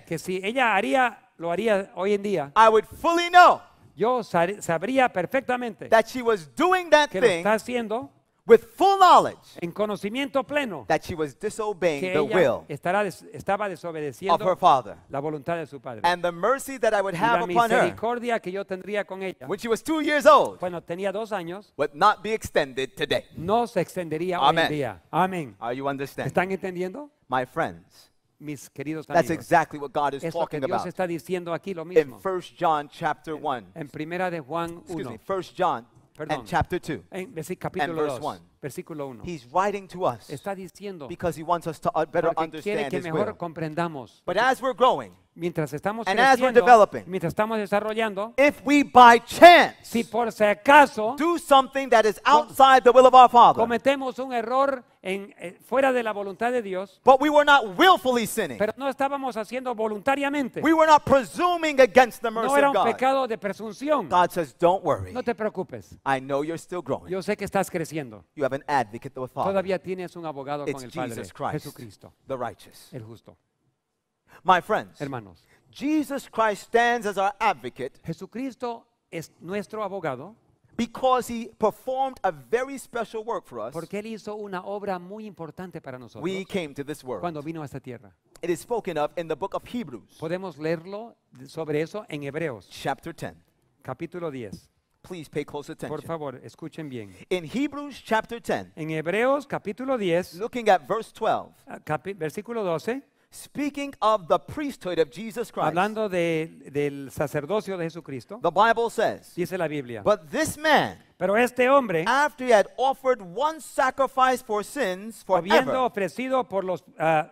que si ella haría lo haría hoy en día, I would fully know yo sabría perfectamente that she was doing that que lo está haciendo with full knowledge en conocimiento pleno that she was disobeying que the will estará des- estaba desobedeciendo. of her father la voluntad de su padre. and the mercy that I would have upon her La misericordia que yo tendría con ella when she was two years old cuando tenía dos años would not be extended today. no se extendería hoy en día. Amen. Are you understanding? ¿Están entendiendo? My friends, mis queridos amigos. That's exactly what God is es lo que talking Dios about. está diciendo aquí lo In mismo. 1 John chapter 1, En primera de Juan excuse me, 1 John Perdón. and chapter 2, en capítulo verse 2, one. versículo 1. he's writing to us Está diciendo because he wants us to uh, better quiere understand que his mejor will. comprendamos. But as we're growing, mientras estamos And as we're creciendo, developing, mientras estamos desarrollando, if we by chance si por si acaso do something that is outside the will of our Father, cometemos un error en, eh, fuera de la voluntad de Dios, but we were not willfully sinning, pero no estábamos haciendo voluntariamente, we were not presuming against the mercy no era un pecado de presunción. God says, Don't worry. No te preocupes, I know you're still growing. yo sé que estás creciendo. You have an advocate with Father. Todavía tienes un abogado It's con el Padre, Christ, Jesucristo, the righteous. el justo. My friends, hermanos, Jesus Christ stands as our advocate Jesucristo es nuestro abogado because he performed a very special work for us. porque él hizo una obra muy importante para nosotros We came to this world. cuando vino a esta tierra. It is spoken of in the book of Hebrews, Podemos leerlo sobre eso en Hebreos, chapter 10. capítulo 10. Please pay close attention. Por favor, escuchen bien. In Hebrews chapter 10, En Hebreos capítulo 10, looking at verse 12, ah, capi- versículo 12, Speaking of the priesthood of Jesus Christ, Hablando de, del sacerdocio de Jesucristo, the Bible says, dice la Biblia, But this man, pero este hombre, after he had offered one sacrifice for sins forever, habiendo ofrecido por los, uh,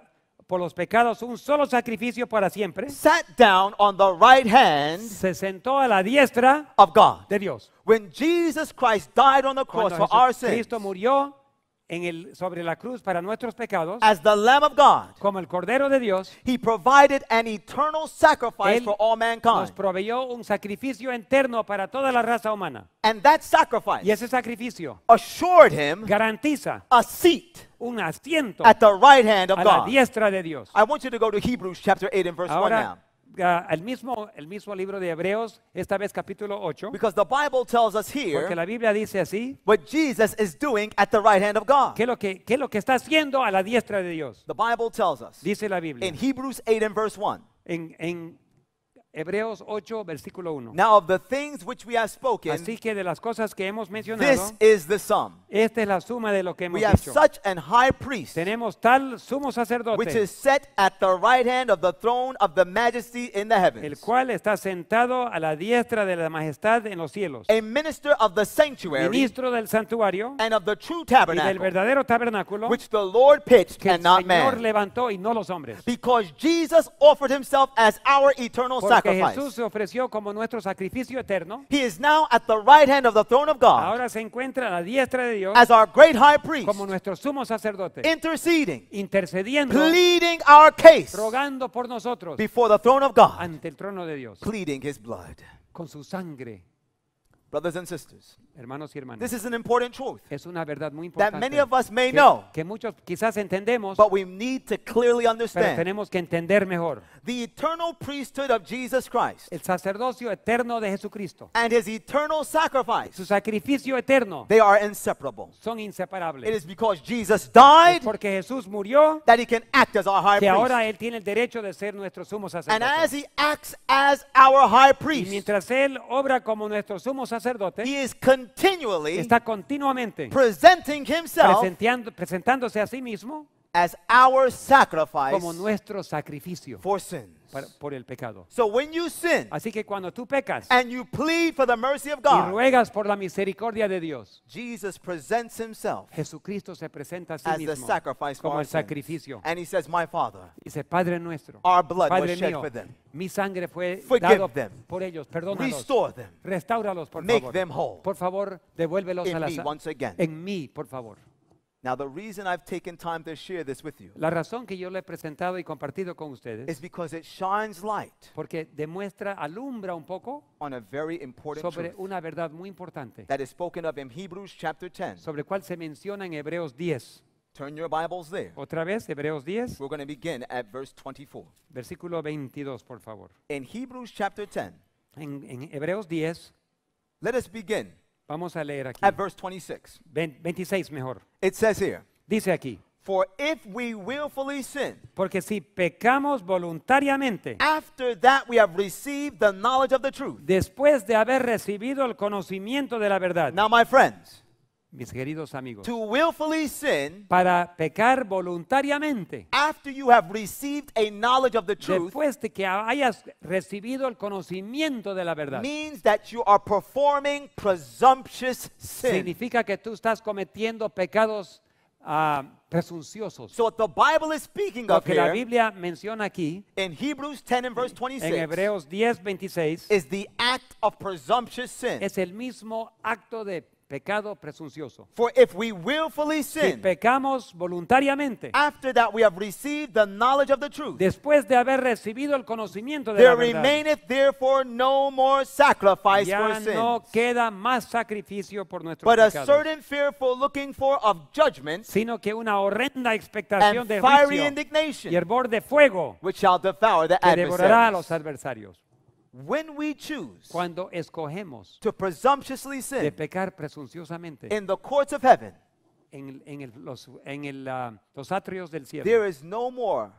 por los pecados un solo sacrificio para siempre, sat down on the right hand se sentó a la diestra of God. de Dios. When Jesus Christ died on the cross Cuando for our sins, Cristo murió en el, sobre la cruz para nuestros pecados, as the Lamb of God, como el Cordero de Dios, He provided an eternal sacrifice Él for all nos mankind. proveyó un sacrificio eterno para toda la raza humana. And that sacrifice Y ese sacrificio assured him garantiza a seat un asiento at the right hand of a la God. diestra de Dios. I want you to go to Hebrews chapter 8 and verse 1 now al el, mismo, el mismo libro de Hebreos, esta vez capítulo 8. Because the Bible tells us here Porque la Biblia dice así, what Jesus is doing at the right hand of God. ¿qué lo que, qué lo que está haciendo a la diestra de Dios? The Bible tells us Dice la Biblia in Hebrews 8 and verse 1. en, en Hebreos 8, versículo 1. Now of the things which we have spoken, Así que de las cosas que hemos mencionado, this is the sum. Esta es la suma de lo que hemos we have such an high priest, Tenemos tal sumo sacerdote, which is set at the right hand of the throne of the majesty in the heavens, el cual está sentado a la diestra de la majestad en los cielos. a minister of the sanctuary Ministro del santuario and of the true y del tabernacle, verdadero tabernáculo which the Lord pitched que el and not man. levantó y no los hombres. Because Jesus offered himself as our eternal sacrifice. que Jesús se ofreció como nuestro sacrificio eterno. He is now at the right hand of the throne of God. Ahora se encuentra a la diestra de Dios. As our great high priest. Como nuestro sumo sacerdote. Interceding. Intercediendo. Pleading our case. Rogando por nosotros. Before the throne of God. Ante el trono de Dios. Pleading his blood. Con su sangre Brothers and sisters, hermanos y hermanas, this is an important truth es una verdad muy importante that many of us may que, know, que muchos quizás entendemos, but we need to clearly pero tenemos que entender mejor. The eternal priesthood of Jesus Christ El sacerdocio eterno de Jesucristo, and his eternal sacrifice, su sacrificio eterno, they are inseparable. son inseparables. It is because Jesus Es died porque Jesús murió that he can act as our high priest. que ahora Él tiene el derecho de ser nuestro sumo And sacerdote. as he acts as our high Y priest, mientras Él obra como nuestro sumo sacerdote he is continually está continuamente presenting himself presentándose a sí mismo as our sacrifice como nuestro sacrificio for sins. Para, por el pecado. So when you sin, Así que cuando tú pecas and you plead for the mercy of God, y ruegas por la misericordia de Dios, Jesus presents himself Jesucristo se presenta a sí as mismo the sacrifice como el sacrificio. And he says, My Father, dice, Padre nuestro, our blood Padre was shed for them. mi sangre fue Forgive dado them. por ellos, perdónalos, Restore them. por Make favor, them whole. por favor, devuélvelos In a la me once again. en mí, por favor. Now, the reason I've taken time to share this with you La razón que yo le he presentado y compartido con ustedes is because it shines light porque demuestra, alumbra un poco on a very important sobre truth una verdad muy importante that is spoken of in Hebrews chapter 10. sobre cual se menciona en Hebreos 10. Turn your Bibles there. Otra vez, Hebreos 10, We're going to begin at verse 24. versículo 22, por favor. In Hebrews chapter 10, En, en Hebreos 10, let us begin Vamos a leer aquí. At verse 26. 26 mejor. It says here. Dice aquí. For if we willfully sin, porque si pecamos voluntariamente, after that we have received the knowledge of the truth. Después de haber recibido el conocimiento de la verdad. Now my friends, mis queridos amigos, to willfully sin para pecar voluntariamente, after you have received a knowledge of the truth, después de que hayas recibido el conocimiento de la verdad, means that you are performing presumptuous sin. Significa que tú estás cometiendo pecados uh, presunciosos. So what the Bible is speaking Lo of que la here, Biblia menciona aquí in Hebrews 10 and verse 26, en Hebreos 10, 26 is the act of presumptuous sin. es el mismo acto de Pecado presuncioso. For if we willfully si pecamos voluntariamente, after that we have received the knowledge of the truth, después de haber recibido el conocimiento de la verdad, there remaineth therefore no more sacrifice for ya no queda más sacrificio por nuestros but a certain fearful looking for of judgment sino que una horrenda expectación de juicio, and fiery indignation, y hervor de fuego which shall devour the que devorará a adversaries. los adversarios. when we choose cuando escogemos to presumptuously sin de pecar presunciosamente in the courts of heaven, en, en el- los, en el, ah, los atrios del cielo, there is no more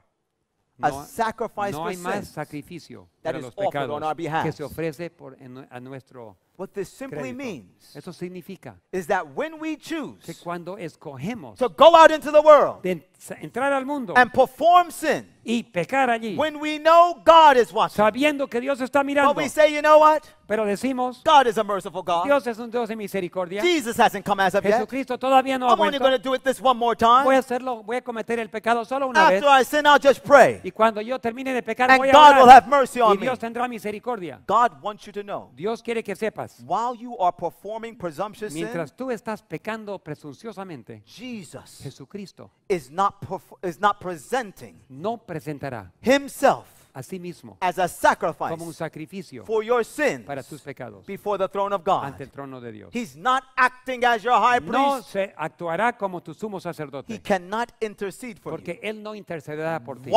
a sacrifice no for hay más sacrificio para que se ofrece por, en, a nuestro What this simply crédito. means Eso significa is that when we choose que cuando escogemos to go out into the world de entrar al mundo and perform sin, y pecar allí, when we know God is watching, sabiendo que Dios está mirando, but we say, you know what? pero decimos, God is a merciful God. Dios es un Dios de misericordia. Jesus hasn't come as of Jesucristo yet. todavía no ha I'm vuelto. only going to do it this one more time. Voy a hacerlo, voy a cometer el pecado solo una After vez. I sin, I'll just pray. Y cuando yo termine de pecar, and voy a God orar. will have mercy on y Dios tendrá misericordia. God wants you to know. Dios quiere que sepas. While you are performing presumptuous mientras sin, tú estás pecando presunciosamente, Jesus Jesucristo is not is not presenting. No presentará himself a mismo como un sacrificio para tus pecados ante el trono de Dios. No se actuará como tu sumo sacerdote cannot porque él no intercederá por ti.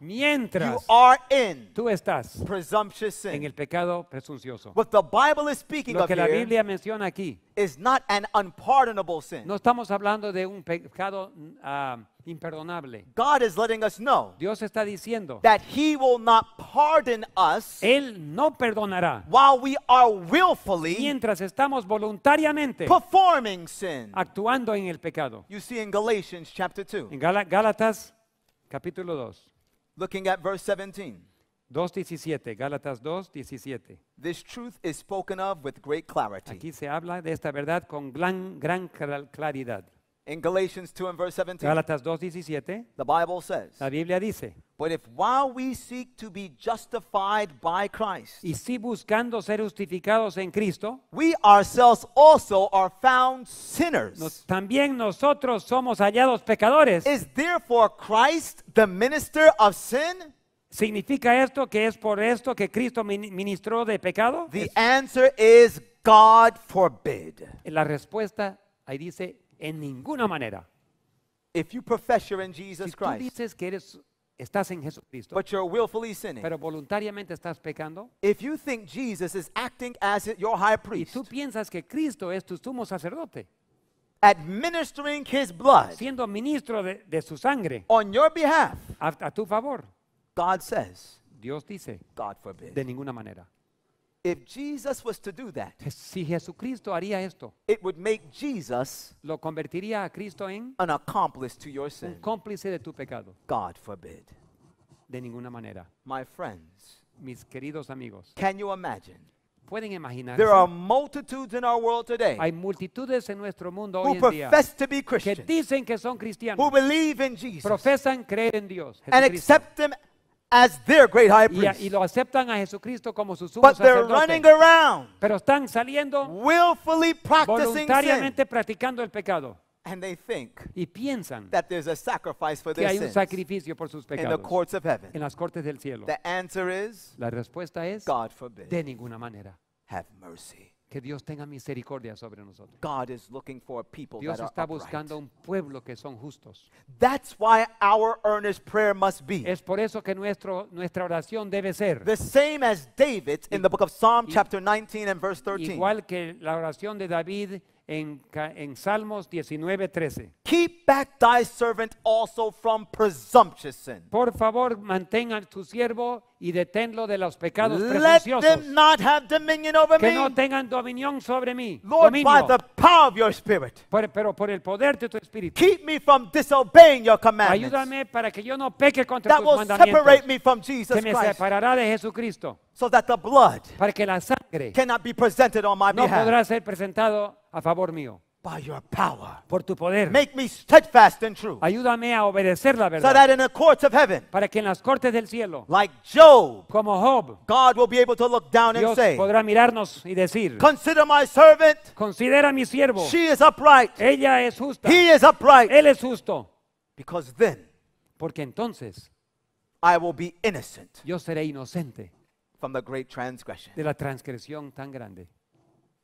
Mientras tú estás en el pecado presuncioso. Lo que la Biblia menciona aquí, no estamos hablando de un pecado ah, imperdonable. Dios está diciendo that Él no perdonará mientras estamos voluntariamente actuando en el pecado. You see in Galatians chapter En Gálatas capítulo 2, looking at verse 17. 2.17, Gálatas 2.17. This truth is spoken of with great clarity. Aquí se habla de esta verdad con gran, claridad. In Galatians 2 and verse 17, 2:17, the Bible says, la Biblia dice, But if while we seek to be justified by Christ, y si buscando ser justificados en Cristo, we ourselves also are found sinners. también nosotros somos hallados pecadores. Is therefore Christ the minister of sin? ¿Significa esto que es por esto que Cristo ministró de pecado? The answer is God forbid. la respuesta ahí dice en ninguna manera. If you profess you're in Jesus si tú dices que eres, estás en Jesucristo, but you're willfully sinning, pero voluntariamente estás pecando, if you think Jesus is acting as your high y tú piensas que Cristo es tu sumo sacerdote, administering his blood siendo ministro de, de su sangre on your behalf, a, a tu favor, God says, Dios dice, God forbid. de ninguna manera. If Jesus was to do that, si Jesucristo haría esto, it would make Jesus lo convertiría a Cristo en an accomplice to your sin. un cómplice de tu pecado. God forbid. De ninguna manera. My friends, mis queridos amigos, can you imagine? Pueden imaginar. There are multitudes in our world today. Hay multitudes en nuestro mundo hoy en día who profess to be Christians que dicen que son cristianos, who believe in Jesus, profesan creer en Dios, and accept them as their great high priest. Y, y lo aceptan a Jesucristo como su sumo But they're running around, Pero están saliendo willfully practicing sin. practicando el pecado. And they think y piensan that there's a sacrifice for their hay sins sacrificio por sus in the courts of heaven. en las cortes del cielo. The answer is La respuesta es God forbid. de ninguna manera. Have mercy que Dios tenga misericordia sobre nosotros. God is looking for people Dios that está are buscando upright. un pueblo que son justos. That's why our earnest prayer must be. Es por eso que nuestro, nuestra oración debe ser. The same as David in the book of Psalm y, chapter 19 and verse 13. Igual que la oración de David en, en Salmos 19, 13. Keep back thy servant also from presumptuous sin. Por favor, mantenga a tu siervo y deténlo de los pecados Let them not have dominion over Que no tengan dominio sobre mí. Lord, by dominio. the power of your spirit, Por- pero por el poder de tu espíritu. keep me from disobeying your commandments. Ayúdame para que yo no peque contra That tus will separate me from Jesus Que me Christ. separará de Jesucristo so that the blood para que la sangre cannot be presented on my no behalf. podrá ser presentado a favor mío. By your power. Por tu poder. Make me steadfast and true. Ayúdame a obedecer la verdad. So that in the courts of heaven, para que en las cortes del cielo, like Job, como Job, God will be able to look down Dios and say, podrá mirarnos y decir, consider my servant. Considera a mi siervo. She is upright. Ella es justa. He is upright. Él es justo. Because then, porque entonces, I will be innocent. Yo seré inocente. from the great transgression. de la transgresión tan grande.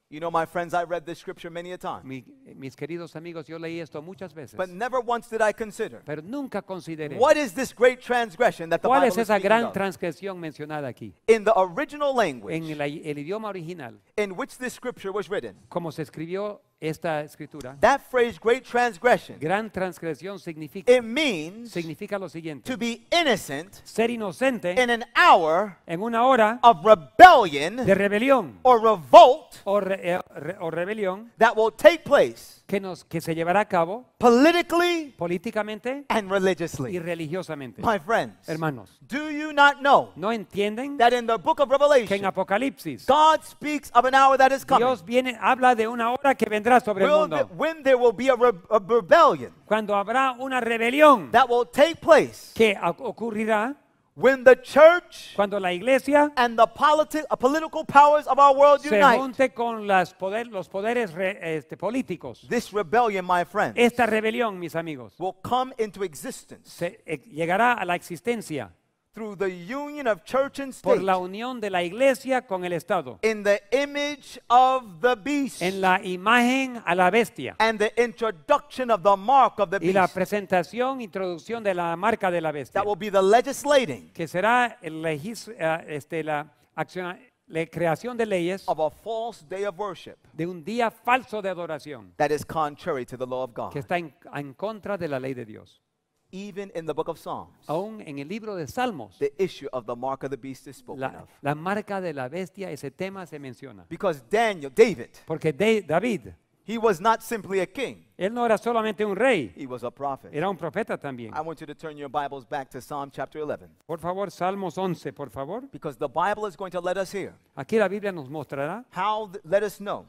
You know, my friends, I read this scripture many a time. Mi- mis queridos amigos, yo leí esto muchas veces, But never once did I consider pero nunca consideré what is this great transgression that the cuál Bible es esa gran transgresión mencionada aquí. in the original language En la- el idioma original, in which this scripture was written. como se escribió esta escritura. That phrase, great transgression. Gran transgresión significa. It means. Significa lo siguiente. To be innocent. Ser inocente. In an hour. En una hora. Of rebellion. De rebelión. Or revolt. or eh, re, o rebelión. That will take place. que, nos, que se llevará a cabo politically políticamente and religiously. y religiosamente. My friends, hermanos, do you not know ¿no entienden that in the book of Revelation, que en Apocalipsis God speaks of an hour that is coming? Dios viene, habla de una hora que vendrá sobre will el mundo? The, when there will be a, re a rebellion, cuando habrá una rebelión that will take place, que ocurrirá When the church cuando la iglesia and the politi uh, political powers of our world se unite, junte con las poder, los poderes re, este, políticos, this rebellion, my friends, esta rebelión, mis amigos, will come into existence. Se, eh, llegará a la existencia. por la unión de la iglesia con el Estado, the image of the en la imagen a la bestia, the introduction y la presentación, introducción de la marca de la bestia, que será eh, este, la creación de leyes de un día falso de adoración que está en contra de la ley de Dios. even in the book of Psalms, aún en el libro de Salmos, the issue of the mark of the beast is spoken la, of. la marca de la bestia, ese tema se menciona. Because Daniel, David, Porque David, he was not simply a king, él no era solamente un rey, he was a prophet. era un profeta también. I want you to turn your Bibles back to Psalm chapter 11, Por favor, Salmos 11, por favor. because the Bible is going to let us hear Aquí la Biblia nos mostrará, how, th- let us know,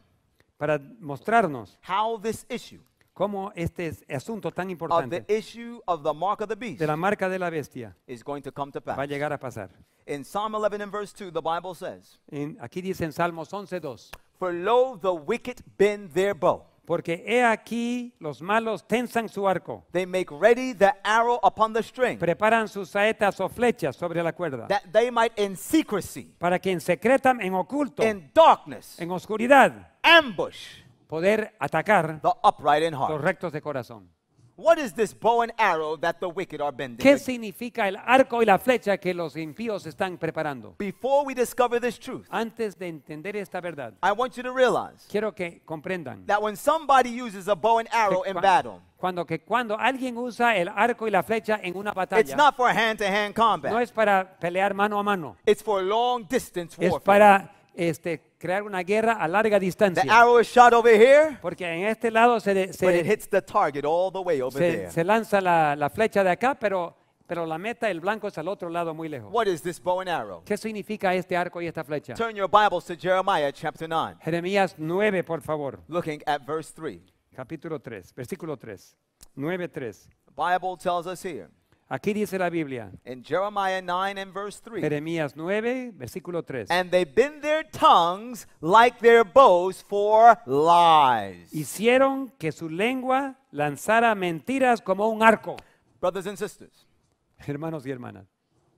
para mostrarnos how this issue cómo este asunto tan importante issue of the mark of the beast de la marca de la bestia going to come to va a llegar a pasar. In Psalm 11 and verse 2, the Bible says, En- aquí dice en Salmos 11.2, For lo, the wicked bend their bow. porque he aquí los malos tensan su arco, They make ready the arrow upon the string, preparan sus saetas o flechas sobre la cuerda, that they might in secrecy, para que en secreta, en oculto, in darkness, en oscuridad, ambush poder atacar the upright in los rectos de corazón. What is this bow and arrow that the wicked are bending? ¿Qué significa el arco y la flecha que los impíos están preparando? Before we discover this truth, Antes de entender esta verdad, I want you to realize quiero que comprendan that when somebody uses a bow and arrow in battle, cuando que cuando alguien usa el arco y la flecha en una batalla, it's not for hand-to-hand combat. no es para pelear mano a mano, it's for long-distance es para este crear una guerra a larga distancia. Porque en este lado se, se, lanza la, la flecha de acá, pero, pero la meta, el blanco, es al otro lado muy lejos. What is this bow and arrow? ¿Qué significa este arco y esta flecha? Turn your Bibles to Jeremiah chapter Jeremías 9, por favor. looking at verse Capítulo 3, versículo 3. 93 3. Bible tells us here Aquí dice la Biblia. In Jeremiah 9 and verse 3. Jeremías 9, versículo 3. And they bend their tongues like their bows for lies. Hicieron que su lengua lanzara mentiras como un arco. Brothers and sisters. Hermanos y hermanas.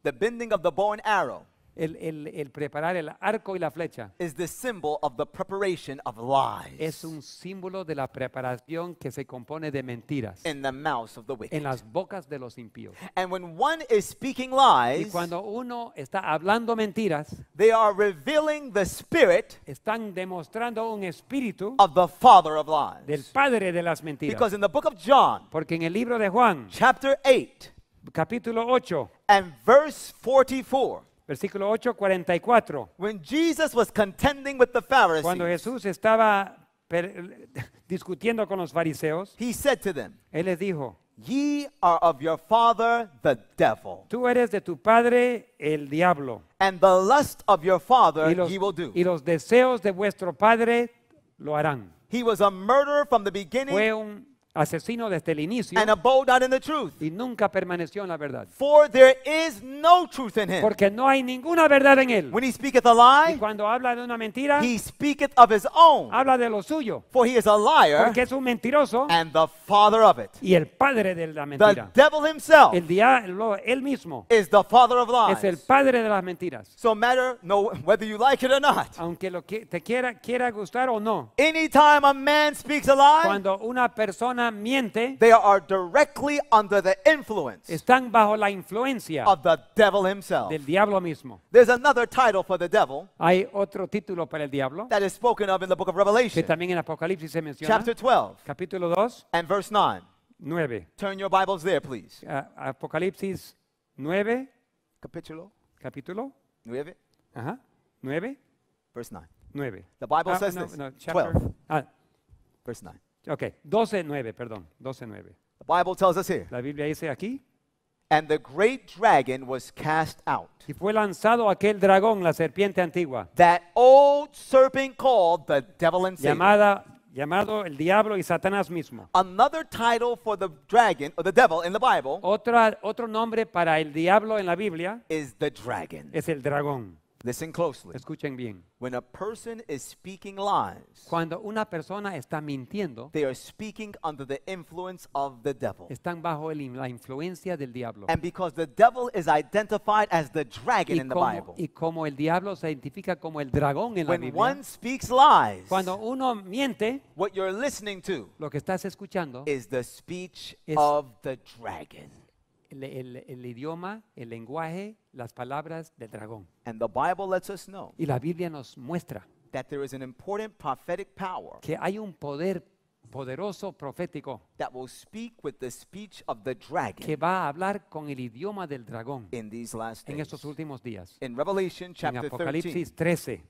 The bending of the bow and arrow. el, el, el, preparar el arco y la flecha is the symbol of the preparation of lies es un símbolo de la preparación que se compone de mentiras in the mouths of the wicked. en las bocas de los impíos. And when one is speaking lies, y cuando uno está hablando mentiras, they are revealing the spirit están demostrando un espíritu of the father of lies. del padre de las mentiras. Because in the book of John, Porque en el libro de Juan, chapter 8, capítulo 8, and verse 44, Versículo 8, 44. When Jesus was contending with the Pharisees, Cuando Jesús estaba *laughs* discutiendo con los fariseos, he said to them, él les dijo, Ye are of your father the devil. Tú eres de tu padre el diablo. And the lust of your father los, he will do. Y los deseos de vuestro padre lo harán. He was a murderer from the beginning. Fue un asesino desde el inicio and abode not in the truth. y nunca permaneció en la verdad. For there is no truth in him. Porque no hay ninguna verdad en él. When he speaketh a lie, y cuando habla de una mentira, he speaketh of his own. Habla de lo suyo. For he is a liar. Porque es un mentiroso. And the father of it. Y el padre de la mentira. The devil himself. El diablo él mismo. Is the father of lies. Es el padre de las mentiras. So matter no whether you like it or not. Aunque lo que te quiera quiera gustar o no. Anytime a man speaks a lie, cuando una persona they are directly under the influence están bajo la influencia of the devil himself. del diablo mismo. There's another title for the devil Hay otro título para el diablo that is spoken of in the book of que Revelation, también en Apocalipsis se menciona, chapter 12 capítulo dos, and verse 9. Nueve. Turn your Bibles there, please. Apocalipsis 9, Capitulo capítulo 9, ajá, 9, verse 9. 9. The Bible ah, says no, this, no, chapter, 12. Ah. Verse 9. Ok, 12.9, perdón, 12.9. The Bible tells us here. La Biblia dice aquí. And the great dragon was cast out. Y fue lanzado aquel dragón, la serpiente antigua. That old serpent called the devil and Satan. Llamada llamado el diablo y Satanás mismo. Another title for the dragon or the devil in the Bible. Otra, otro nombre para el diablo en la Biblia is the dragon. Es el dragón. Listen closely. Escuchen bien. When a person is speaking lies, Cuando una persona está mintiendo, they are speaking under the influence of the devil. están bajo el- la influencia del diablo. And because the devil is identified as the dragon Y in the Bible, y como el diablo se identifica como el dragón en la Biblia. when one speaks lies, cuando uno miente, what you're listening to lo que estás escuchando is the speech Es- of the dragon. el, el- el idioma, el lenguaje las palabras del dragón. And the Bible lets us know Y la Biblia nos muestra that there is an important prophetic power que hay un poder poderoso profético that will speak with the speech of the que va a hablar con el idioma del dragón in these last en days. estos últimos días. In Revelation En chapter 13, Apocalipsis 13,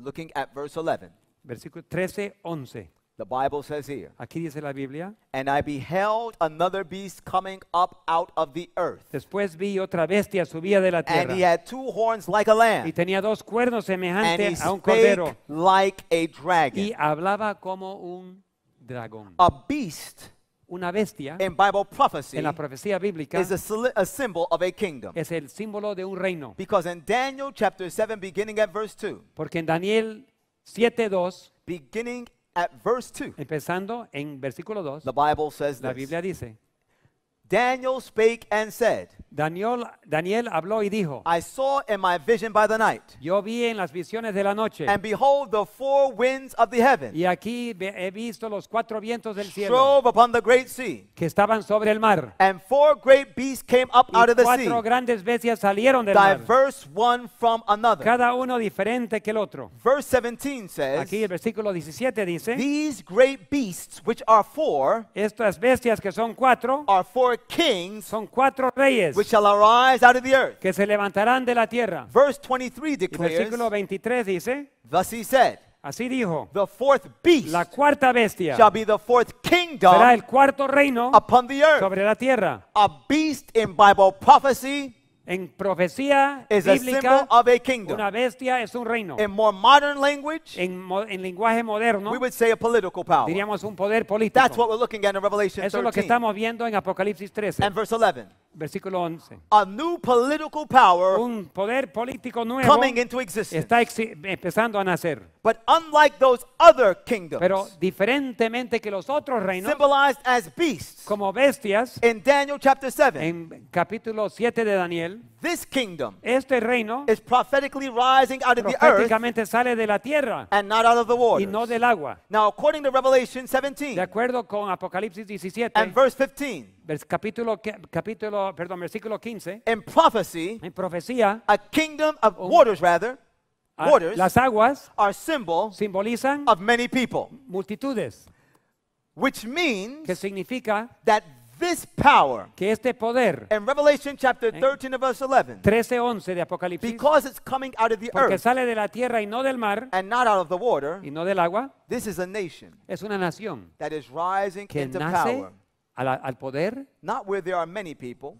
looking at verse 11, versículo 13, 11. The Bible says here. Aquí dice la Biblia. And I beheld another beast coming up out of the earth. Después vi otra bestia subía de la tierra. And he had two horns like a lamb. Y tenía dos cuernos semejantes a un cordero. like a dragon. Y hablaba como un dragón. A beast una bestia in Bible prophecy, en la profecía bíblica is a, a symbol of a kingdom. es el símbolo de un reino. Because in Daniel chapter 7 beginning at verse 2. Porque en Daniel 7:2 beginning at verse 2. Empezando en versículo 2. The Bible says La Biblia dice. Daniel spake and said. Daniel, Daniel habló y dijo, I saw in my vision by the night, yo vi en las visiones de la noche, and behold the four winds of the heaven, y aquí he visto los cuatro vientos del cielo, upon the great sea, que estaban sobre el mar, and four great beasts came up out of the sea, cuatro grandes bestias salieron del diverse mar, one from another. cada uno diferente que el otro. Verse 17 says, aquí el versículo 17 dice, these great beasts which are four, estas bestias que son cuatro, are four kings, son cuatro reyes, which shall arise out of the earth. que se levantarán de la tierra. Verse 23 Y declares, versículo 23 dice, thus he said, así dijo, the fourth beast la cuarta bestia shall be the fourth será el cuarto reino upon the earth. sobre la tierra. A beast in Bible prophecy En profecía is bíblica, of a una kingdom. bestia es un reino. In more modern language, En, mo- en lenguaje moderno, we would say a political power. diríamos un poder político. That's what we're looking at in Revelation Eso es lo que estamos viendo en Apocalipsis 13. and verse 11 versículo 11. A new political power un poder político nuevo coming into existence. está empezando a nacer. But unlike those other kingdoms, Pero diferentemente que los otros reinos, symbolized as beasts, como bestias, in Daniel chapter 7, en capítulo 7 de Daniel, This kingdom este reino is prophetically rising out of the earth sale de la tierra and not out of the water. no Now, according to Revelation 17, de acuerdo con Apocalipsis 17 and verse 15, capítulo, capítulo, perdón, versículo 15, in prophecy, en profecía, a kingdom of un, waters rather, a, waters las aguas are symbol simbolizan of many people, multitudes, which means que significa that this power que este poder in Revelation chapter 13 of verse 11 13 11 de Apocalipsis because it's coming out of the porque earth sale de la tierra y no del mar and not out of the water y no del agua this is a nation es una nación that is rising que into nace power al, al poder not where there are many people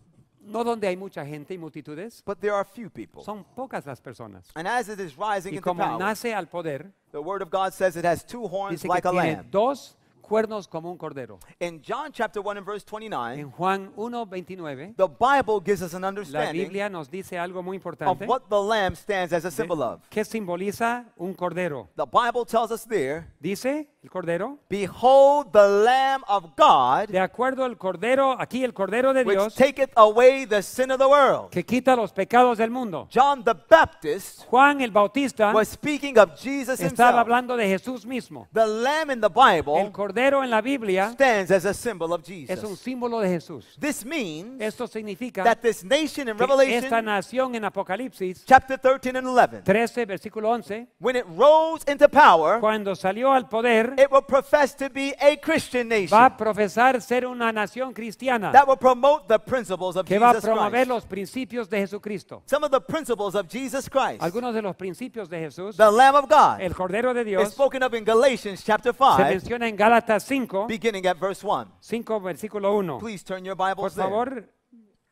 no donde hay mucha gente y multitudes, But there are few people. son pocas las personas. And as it is rising y como into power, nace al poder, the word of God says it has two horns dice que like a lamb. dos cuernos como un cordero. In John chapter 1 and verse 29, En Juan 1:29, the Bible gives us an la understanding Biblia nos dice algo muy of what the lamb stands as a symbol of. que simboliza un cordero. The Bible tells us there Dice el cordero. Behold the Lamb of God. De acuerdo al cordero, aquí el cordero de Dios. Which taketh away the sin of the world. Que quita los pecados del mundo. John the Baptist. Juan el Bautista. Was speaking of Jesus himself. Estaba hablando de Jesús mismo. The Lamb in the Bible. El cordero en la Biblia. Stands as a symbol of Jesus. Es un símbolo de Jesús. This means. Esto significa. That this nation in Revelation. Esta nación en Apocalipsis. Chapter 13 and 11. 13 versículo 11. When it rose into power. Cuando salió al poder it will profess to be a Christian nation. va a profesar ser una nación cristiana that will promote the principles of que va a promover Christ. los principios de Jesucristo. Some of the principles of Jesus Christ, Algunos de los principios de Jesús, the Lamb of God, el Cordero de is Dios, spoken of in Galatians chapter 5. se menciona en Gálatas 5, beginning at verse 1. 5 versículo 1. Please turn your Bibles there. favor,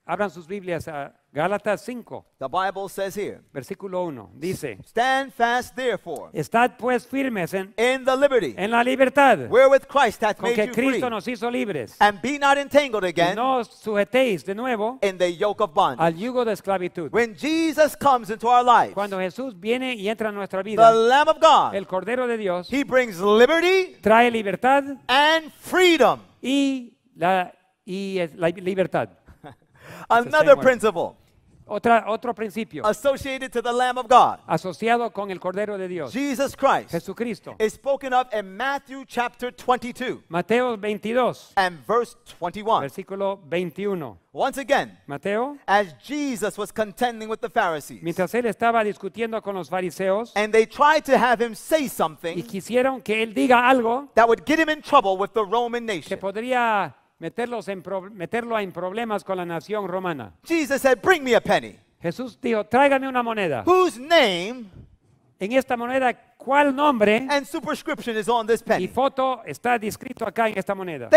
abran sus Biblias a Gálatas 5. The Bible says here. Versículo 1 dice. Stand fast therefore. Estad pues firmes en, in the liberty, en la libertad. Wherewith Christ hath con made que Cristo you free, nos hizo libres. And be not entangled again. Y no sujetéis de nuevo. In the yoke of bondage. Al yugo de esclavitud. When Jesus comes into our life, Cuando Jesús viene y entra en nuestra vida. The Lamb of God. El Cordero de Dios. He brings liberty. Trae libertad. And freedom. Y la y la libertad. *laughs* Another principle. Otra, otro principio associated to the Lamb of God. asociado con el Cordero de Dios. Jesus Christ Jesucristo. is spoken of in Matthew chapter 22 Mateo 22, and verse 21. versículo 21. Once again, Mateo, as Jesus was contending with the Pharisees, mientras él estaba discutiendo con los fariseos and they tried to have him say y something quisieron que él diga algo that would get him in trouble with the Roman que nation. podría meterlos en meterlo en problemas con la nación romana. Jesús dijo, "Tráigame una moneda." Whose name? En esta moneda cuál nombre? Y foto está descrito acá en esta moneda.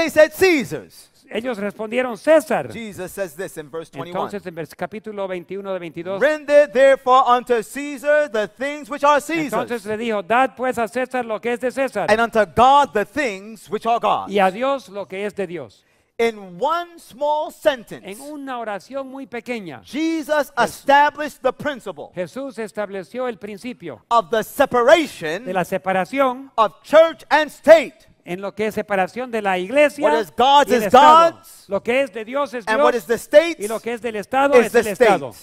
Ellos respondieron César. Jesus says this in verse Entonces en capítulo 21 de 22. Entonces le dijo, dad pues a César lo que es de César. Y a Dios lo que es de Dios. in one small sentence, en una oración muy pequeña, Jesus established the principle Jesús estableció el principio of the separation de la separación of church and state. en lo que es separación de la iglesia what is God's y el is Estado. God's, lo que es de Dios es and Dios what is the state y lo que es del Estado es the del state. Estado.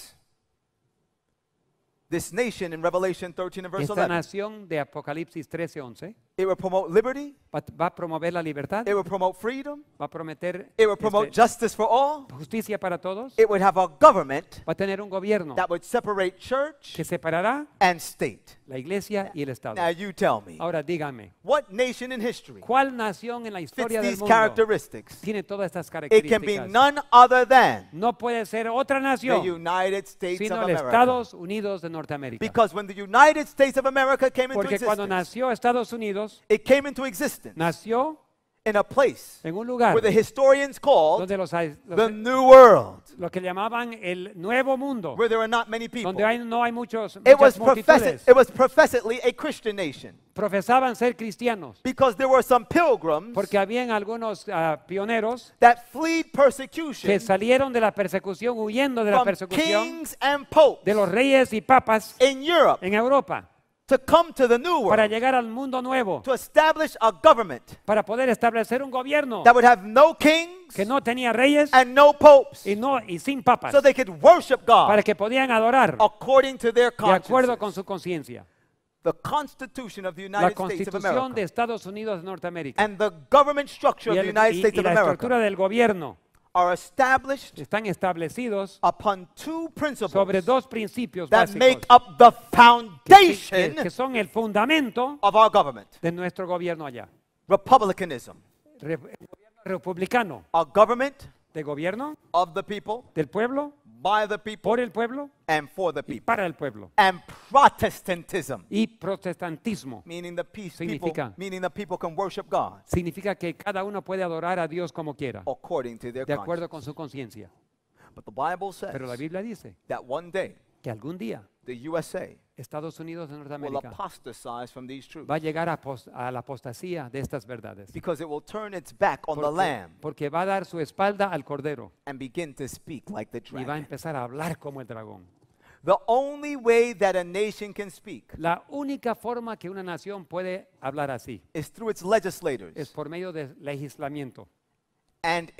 This nation in Revelation 13 and verse Esta 11. nación de Apocalipsis 13:11 It will promote liberty. Va, va, a promover la libertad. It will promote freedom. Va a prometer It will promote este, justice for all. justicia para todos. It will have a government va a tener un gobierno that would separate church que separará and state. la iglesia y el Estado. Now you tell me, Ahora dígame, what nation in history ¿cuál nación en la historia del these characteristics? tiene todas estas características? It can be none other than no puede ser otra nación the United States of America. Estados Unidos de Norteamérica. Because when the United States of America came Porque into cuando nació Estados Unidos, Dios it came into existence nació in a place en un lugar where the historians called donde los, los the New World, lo que llamaban el Nuevo Mundo, where there are not many people. donde hay, no hay muchos it was, it was professedly a Christian nation. Profesaban ser cristianos. Because there were some pilgrims porque habían algunos uh, pioneros that fled persecution que salieron de la persecución huyendo de la persecución kings and popes de los reyes y papas in Europe. en Europa to come to the new world, para llegar al mundo nuevo, to establish a government para poder establecer un gobierno that would have no kings que no tenía reyes and no popes, y, no, y sin papas, so they could worship God para que podían adorar according to their de acuerdo con su conciencia. The Constitution of the United la Constitución States of America, de Estados Unidos de Norteamérica and the government structure y, el, of the United y, States y la estructura del gobierno are established están establecidos upon two principles sobre dos principios that básicos make up the foundation que, que, son el fundamento of our government. de nuestro gobierno allá. Republicanism. Re, republicano. Our government de gobierno of the people, del pueblo by the people, por el pueblo and for the people. para el pueblo. And Protestantism, y protestantismo meaning the peace people, meaning the people can worship God, significa que cada uno puede adorar a Dios como quiera, according to their de acuerdo con su conciencia. But the Bible says Pero la Biblia dice that one day, que algún día USA Estados Unidos de Norteamérica va a llegar a, la apostasía de estas verdades. Porque, va a dar su espalda al cordero y va a empezar a hablar como el dragón. The only way can speak La única forma que una nación puede hablar así es por medio de legislamiento and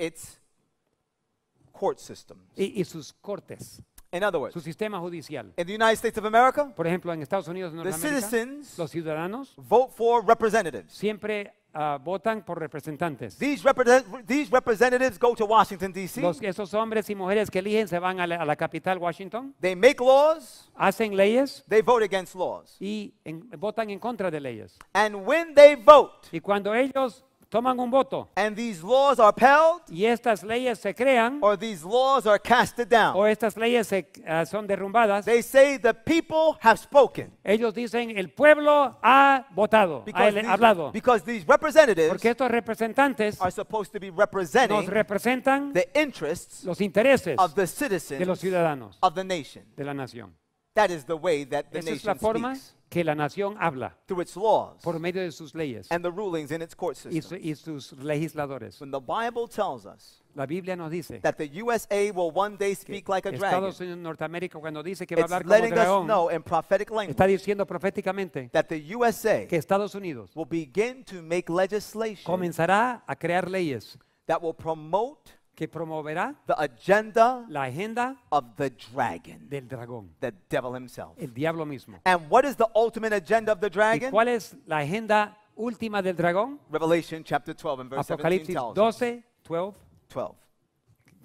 y sus cortes. In other words, su sistema judicial. in the United States of America, Por ejemplo, en Estados Unidos de Norteamérica, los ciudadanos vote for representatives. siempre ah, votan por representantes. These, represent- these representatives go to Washington, D.C., Los, esos hombres y mujeres que eligen se van a la, a la capital, Washington, they make laws, hacen leyes they vote against laws. y en- votan en contra de leyes. And when they vote, Y cuando ellos toman un voto. And these laws are upheld, y estas leyes se crean or these laws are casted down. o estas leyes se, uh, son derrumbadas. They say the people have spoken. Ellos dicen el pueblo ha votado, ha these, hablado. Because these representatives Porque estos representantes are supposed to be representing nos representan the interests los intereses of the citizens de los ciudadanos of the nation. de la nación. That is the way that the Esa es la forma speaks. que la nación habla Through its laws por medio de sus leyes and the rulings in its court y, su- system. y sus legisladores. When the Bible tells us La Biblia nos dice that the USA will one day speak like a dragon, Estados Unidos Norteamérica cuando dice que va a hablar como letting us know in prophetic language. está diciendo proféticamente that the USA que Estados Unidos will begin to make legislation comenzará a crear leyes that will promote que promoverá the agenda la agenda of the dragon, del dragón, the devil himself. el diablo mismo. And what is the ultimate agenda of the dragon? ¿Y cuál es la agenda última del dragón? Revelation chapter 12 and verse Apocalipsis 17 tells us. 12, 12,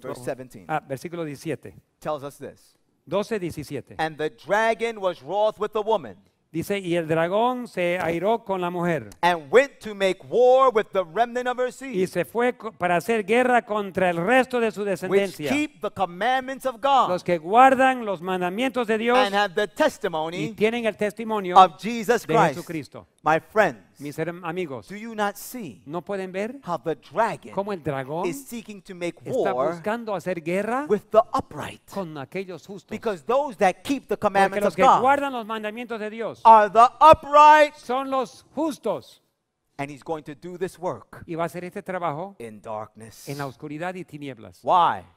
12, verse 17 ah, versículo 17. tells us this. 12, 17. And the dragon was wroth with the woman Dice, y el dragón se airó con la mujer. Y se fue para hacer guerra contra el resto de su descendencia. Los que guardan los mandamientos de Dios y tienen el testimonio de Jesucristo. My friend, mis amigos, ¿no pueden ver cómo el dragón está buscando hacer guerra con aquellos justos? Porque los que guardan los mandamientos de Dios son los justos. y va a hacer este trabajo en la oscuridad y tinieblas.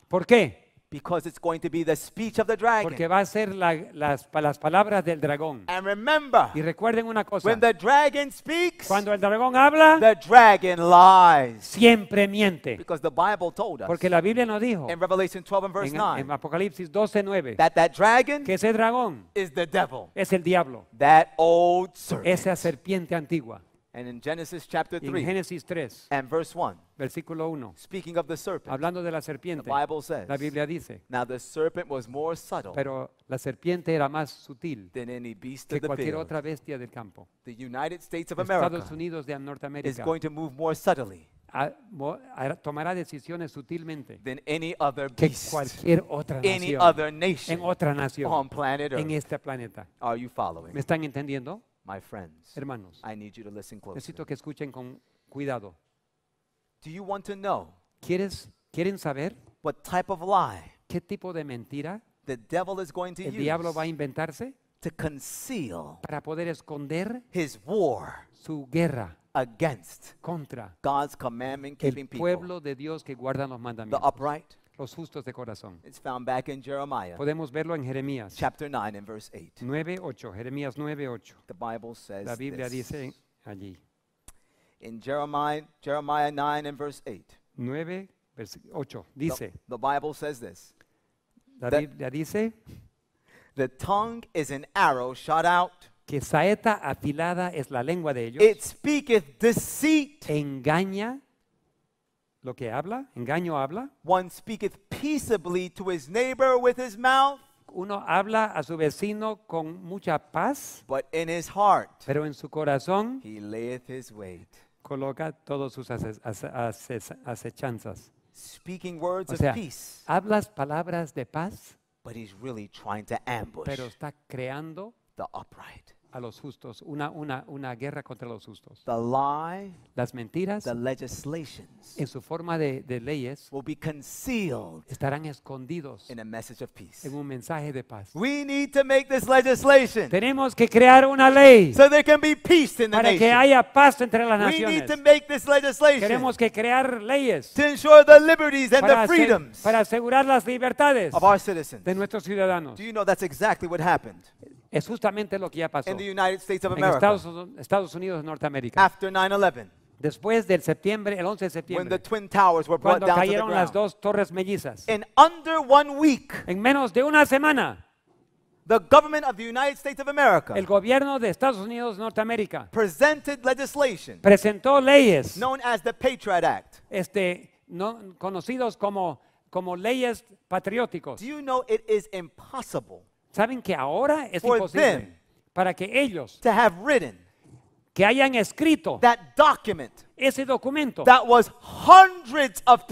¿Por qué? Because it's going to be the speech of the dragon. Porque va a ser la, las, las palabras del dragón. And remember, y recuerden una cosa. When the dragon speaks, cuando el dragón habla, the dragon lies. Siempre miente. Because the Bible told us, Porque la Biblia nos dijo. In Revelation 12 and verse en, 9, en Apocalipsis 12:9. That that dragon que ese dragón is the devil. Es el diablo. That old serpent. Esa serpiente antigua. And in Genesis chapter 3 en 3, and verse 1, versículo 1, speaking of the serpent, hablando de la serpiente, the Bible says, la Biblia dice, Now the serpent was more subtle pero la serpiente era más sutil than any beast que of the cualquier field. otra bestia del campo. The United States of Estados America Unidos de is going to move more subtly a- mo- hará- tomará decisiones sutilmente than any other que cualquier otra any nación other en nation otra nación on planet Earth. en este planeta. Are you following? ¿Me están entendiendo? My friends, Hermanos, I need you to listen closely. necesito que escuchen con cuidado. Do you want to know ¿Quieres, ¿Quieren saber what type of lie qué tipo de mentira the devil is going to el use va a inventarse to conceal para poder esconder his war su guerra against contra God's commandment keeping people, the upright, los justos de corazón. It's found back in Jeremiah, Podemos verlo en Jeremías chapter 9 verse 8. 9:8, Jeremías 9:8. The La Biblia dice allí. In Jeremiah, Jeremiah 9 verse 8. 9 vers 8 dice. The, Bible says this. La Biblia dice The tongue is an arrow shot out. que saeta afilada es la lengua de ellos. It speaketh deceit. Engaña lo que habla, engaño habla. One speaketh peaceably to his neighbor with his mouth. Uno habla a su vecino con mucha paz. But in his heart, pero en su corazón, he layeth his weight. Coloca todos sus ases, ase, ases, asechanzas. Speaking words o sea, of peace. Hablas palabras de paz. But he's really trying to ambush. Pero está creando the upright. a los justos, una, una, una guerra contra los justos. The lie, Las mentiras the legislations en su forma de, de leyes will be concealed estarán escondidos in a message of peace. en un mensaje de paz. We need to make this legislation Tenemos que crear una ley so there can be peace in the para nation. que haya paz entre las naciones. We need to make this legislation Queremos que crear leyes to ensure the liberties and para, the freedoms para asegurar las libertades of our citizens. de nuestros ciudadanos. Do you know that's exactly what happened? Es justamente lo que ya pasó in the United States of America. en Estados, Estados Unidos de Norteamérica. after 9/11 Después del septiembre, el 11 de when the septiembre, twin towers were brought cuando down to the cayeron las dos torres mellizas. In under one week, En menos de una semana, the government of the United States of America el gobierno de Estados Unidos de Norteamérica presented legislation presentó leyes known as the Patriot Act. este, no- conocidos como, como leyes patrióticos. Do you know it is impossible saben que ahora es imposible para que ellos que hayan escrito ese documento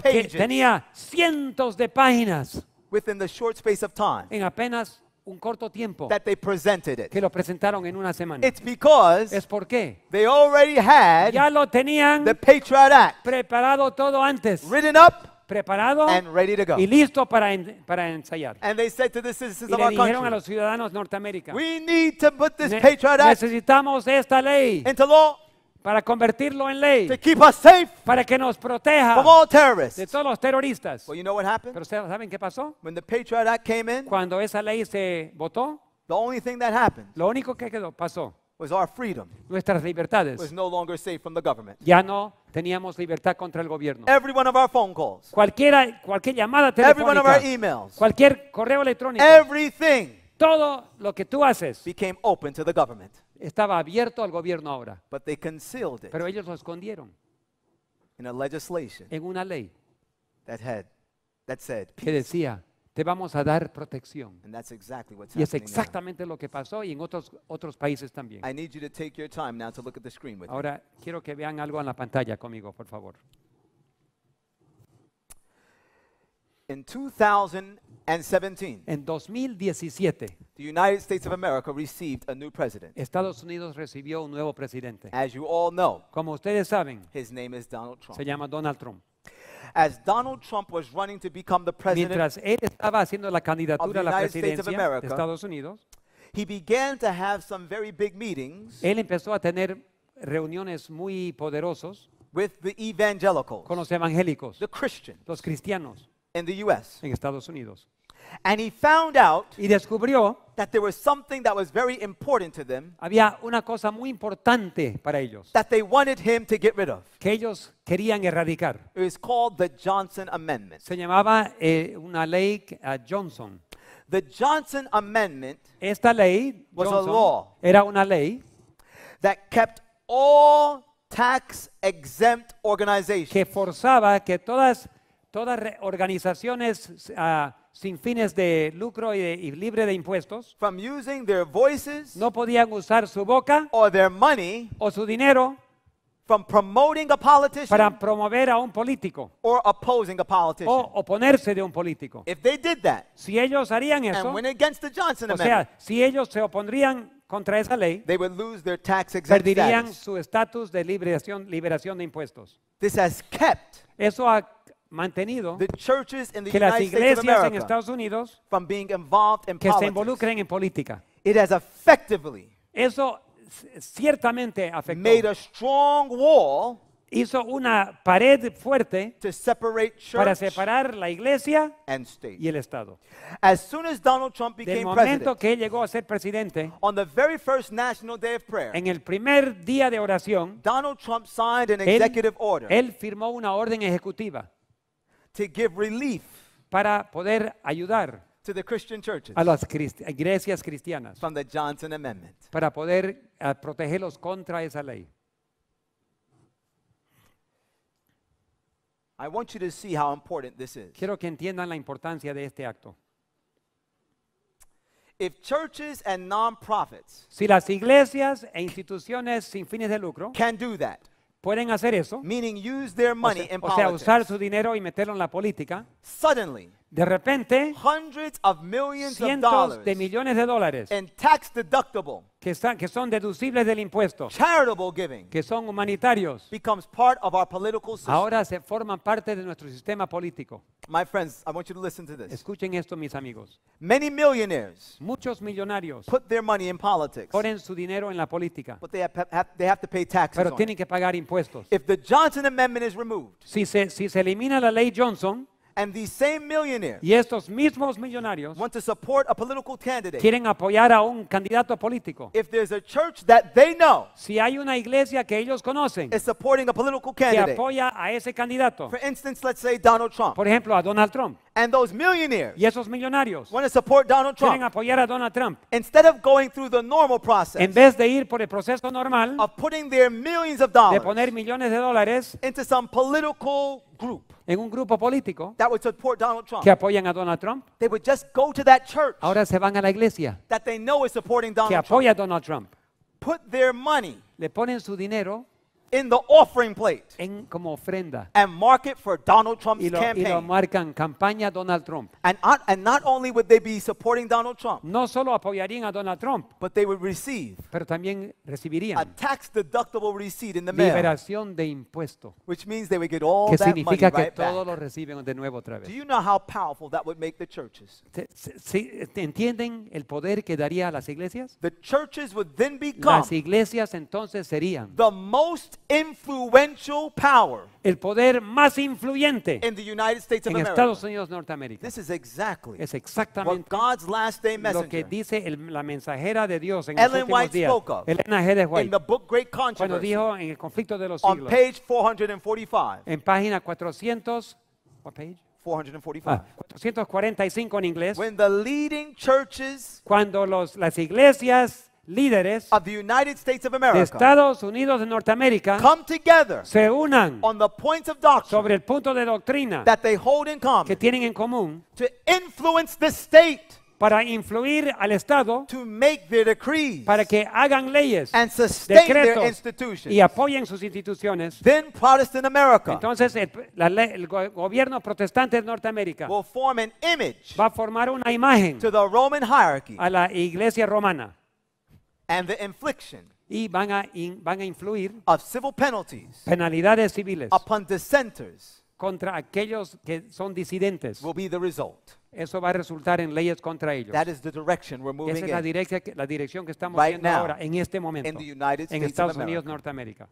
que tenía cientos de páginas en apenas un corto tiempo que lo presentaron en una semana. es porque ya lo tenían Patriot preparado todo antes preparado y listo para, para ensayar. y le dijeron a los ciudadanos norteamericanos, we necesitamos esta ley into law para convertirlo en ley, safe para que nos proteja de todos los terroristas. Pero saben qué pasó? Cuando esa ley se votó, lo único que quedó pasó was our freedom nuestras libertades. was no longer safe from the government. Ya no teníamos libertad contra el gobierno. Every one of our phone calls, Cualquiera, cualquier llamada every one of our emails, cualquier correo electrónico, everything todo lo que tú haces became open to the government. estaba abierto al gobierno ahora, But they concealed it pero ellos lo escondieron in a legislation en una ley that had that said que peace, decía te vamos a dar protección. y es exactamente lo que pasó y en otros, otros países también. Ahora quiero que vean algo en la pantalla conmigo, por favor. en 2017, Estados Unidos recibió un nuevo presidente. como ustedes saben, Se llama Donald Trump as Donald Trump was running to become the president Mientras él estaba haciendo la candidatura a la United States of presidencia de America, Estados Unidos, he began to have some very big meetings él empezó a tener reuniones muy poderosos with the evangelicals, con los evangélicos, the Christians los cristianos in the US. en Estados Unidos. And he found out y descubrió that there was something that was very important to them. Había una cosa muy importante para ellos. That they wanted him to get rid of. Que ellos querían erradicar. It was called the Johnson Amendment. Se llamaba eh, una ley uh, Johnson. The Johnson Amendment Esta ley was a law era una ley that kept all tax exempt organizations que forzaba que todas todas organizaciones uh, sin fines de lucro y, libre de impuestos. their voices no podían usar su boca money o su dinero promoting para promover a un político o oponerse de un político. si ellos harían eso, o sea, si ellos se opondrían contra esa ley, they perderían su estatus de liberación, liberación de impuestos. Eso ha mantenido que las iglesias en Estados Unidos que se involucren en política. Eso ciertamente afectó. hizo una pared fuerte para separar la iglesia y el Estado. As soon Del momento que él llegó a ser presidente, en el primer día de oración, él firmó una orden ejecutiva para poder ayudar a las iglesias cristianas para poder protegerlos contra esa ley. Quiero que entiendan la importancia de este acto. Si las iglesias e instituciones sin fines de lucro can do that, Pueden hacer eso. Meaning their money o sea, o sea, usar su dinero y meterlo en la política. Suddenly. De repente, hundreds of millions cientos of dollars de millones de dólares in tax deductible que, están, que son deducibles del impuesto, charitable giving, que son humanitarios, becomes part of our political system. ahora se forman parte de nuestro sistema político. My friends, I want you to listen to this. Escuchen esto, mis amigos. Many millionaires Muchos millonarios put their money in politics, ponen su dinero en la política, but they have, have, they have to pay taxes pero tienen it. que pagar impuestos. If the Johnson Amendment is removed, si se, si se elimina la ley Johnson, And these same millionaires y estos mismos millonarios want to support a political candidate. quieren apoyar a un candidato político. If there's a church that they know, si hay una iglesia que ellos conocen is supporting a political candidate, que apoya a ese candidato, for instance, let's say Donald Trump. por ejemplo a Donald Trump, and those millionaires y esos millonarios want to support Donald Trump. quieren apoyar a Donald Trump, instead of going through the normal process, en vez de ir por el proceso normal of putting their millions of dollars de poner millones de dólares into some political group en un grupo político que apoyan a Donald Trump, ahora se van a la iglesia que apoya a Donald Trump. Le ponen su dinero in the offering plate en, como ofrenda and mark it for Donald Trump's y lo, campaign. Y lo marcan campaña Donald Trump. And, and not only would they be supporting Donald Trump, no solo apoyarían a Donald Trump, but they would receive pero también recibirían a tax deductible receipt in the mail. Liberación de impuesto. Which means they would get all que that significa money que right todos lo reciben de nuevo otra vez. Do you know how powerful that would make the churches? entienden el poder que daría a las iglesias? The churches would then become las iglesias entonces serían the most influential power el poder más influyente in the United States of en America. Estados Unidos Norteamérica. This is exactly es exactamente what God's last day messenger, lo que dice el, la mensajera de Dios en Ellen los últimos White días. Spoke of, Elena G. de White, in the book Great Controversy, cuando dijo en el conflicto de los siglos, on page 445, en página 400, what page? 445. Ah, 445 en inglés. When the leading churches, cuando los, las iglesias líderes de Estados Unidos de Norteamérica se unan sobre el punto de doctrina que tienen en común para influir al Estado para que hagan leyes, y apoyen sus instituciones. Entonces el, gobierno protestante de Norteamérica va a formar una imagen a la iglesia romana. and the infliction y van a, in, van a influir of civil penalties penalidades civiles upon dissenters contra aquellos que son disidentes. Will be the result. Eso va a resultar en leyes contra ellos. That is the direction we're moving Esa es la, dirección la dirección que estamos right viendo now, ahora, en este momento, in the United States en Estados of Unidos, Norteamérica.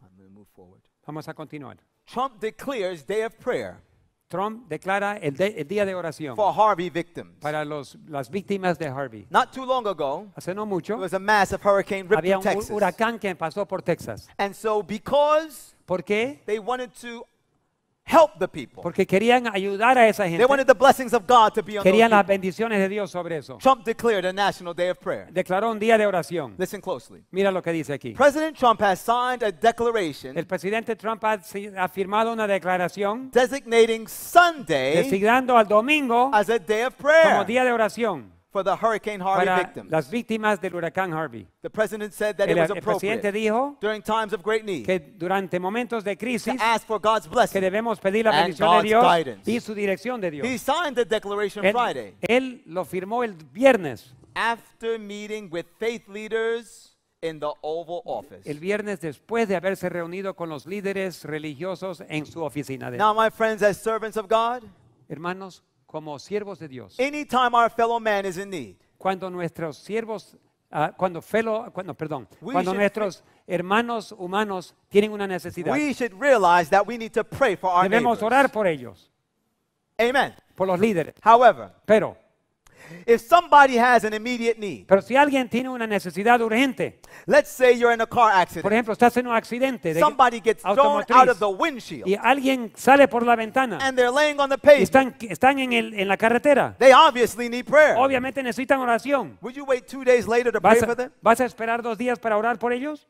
I'm move forward. Vamos a continuar. Trump declares day of prayer. Trump declara el, de, el día de oración for Harvey victims. para los, las víctimas de Harvey. Not too long ago, Hace no mucho, there was a massive hurricane ripped había through un Texas. huracán que pasó por Texas. And so because ¿Por they wanted to help the people. Porque querían ayudar a esa gente. They wanted the blessings of God to be on Querían las bendiciones de Dios sobre eso. Trump declared a national day of prayer. Declaró un día de oración. Listen closely. Mira lo que dice aquí. President Trump has signed a declaration. El presidente Trump ha, ha firmado una declaración designating Sunday designando al domingo as a day of prayer. como día de oración. for the Hurricane Harvey para victims. las víctimas del huracán Harvey. The president said that el, it was el appropriate presidente dijo during times of great need que durante momentos de crisis to ask for God's blessing que debemos pedir la bendición de Dios guidance. y su dirección de Dios. He signed the declaration él, Friday. Él lo firmó el viernes. After meeting with faith leaders in the Oval Office. El viernes después de haberse reunido con los líderes religiosos en su oficina de. Now my friends as servants of God, hermanos como siervos de Dios. Anytime our fellow man is in need, Cuando nuestros siervos, ah, cuando fellow, cuando, perdón, We cuando should- nuestros hermanos humanos tienen una necesidad, we should realize that we need to pray for our debemos neighbors. orar por ellos, Amen. por los líderes. However, Pero If somebody has an immediate need, Pero si alguien tiene una necesidad urgente, let's say you're in a car accident. por ejemplo, estás en un accidente de Somebody gets thrown out of the windshield y alguien sale por la ventana and they're laying on the y pavement. están, están en, el, en la carretera, They obviously need prayer. obviamente necesitan oración. Would you wait two days later to pray for them? vas a esperar dos días para orar por ellos?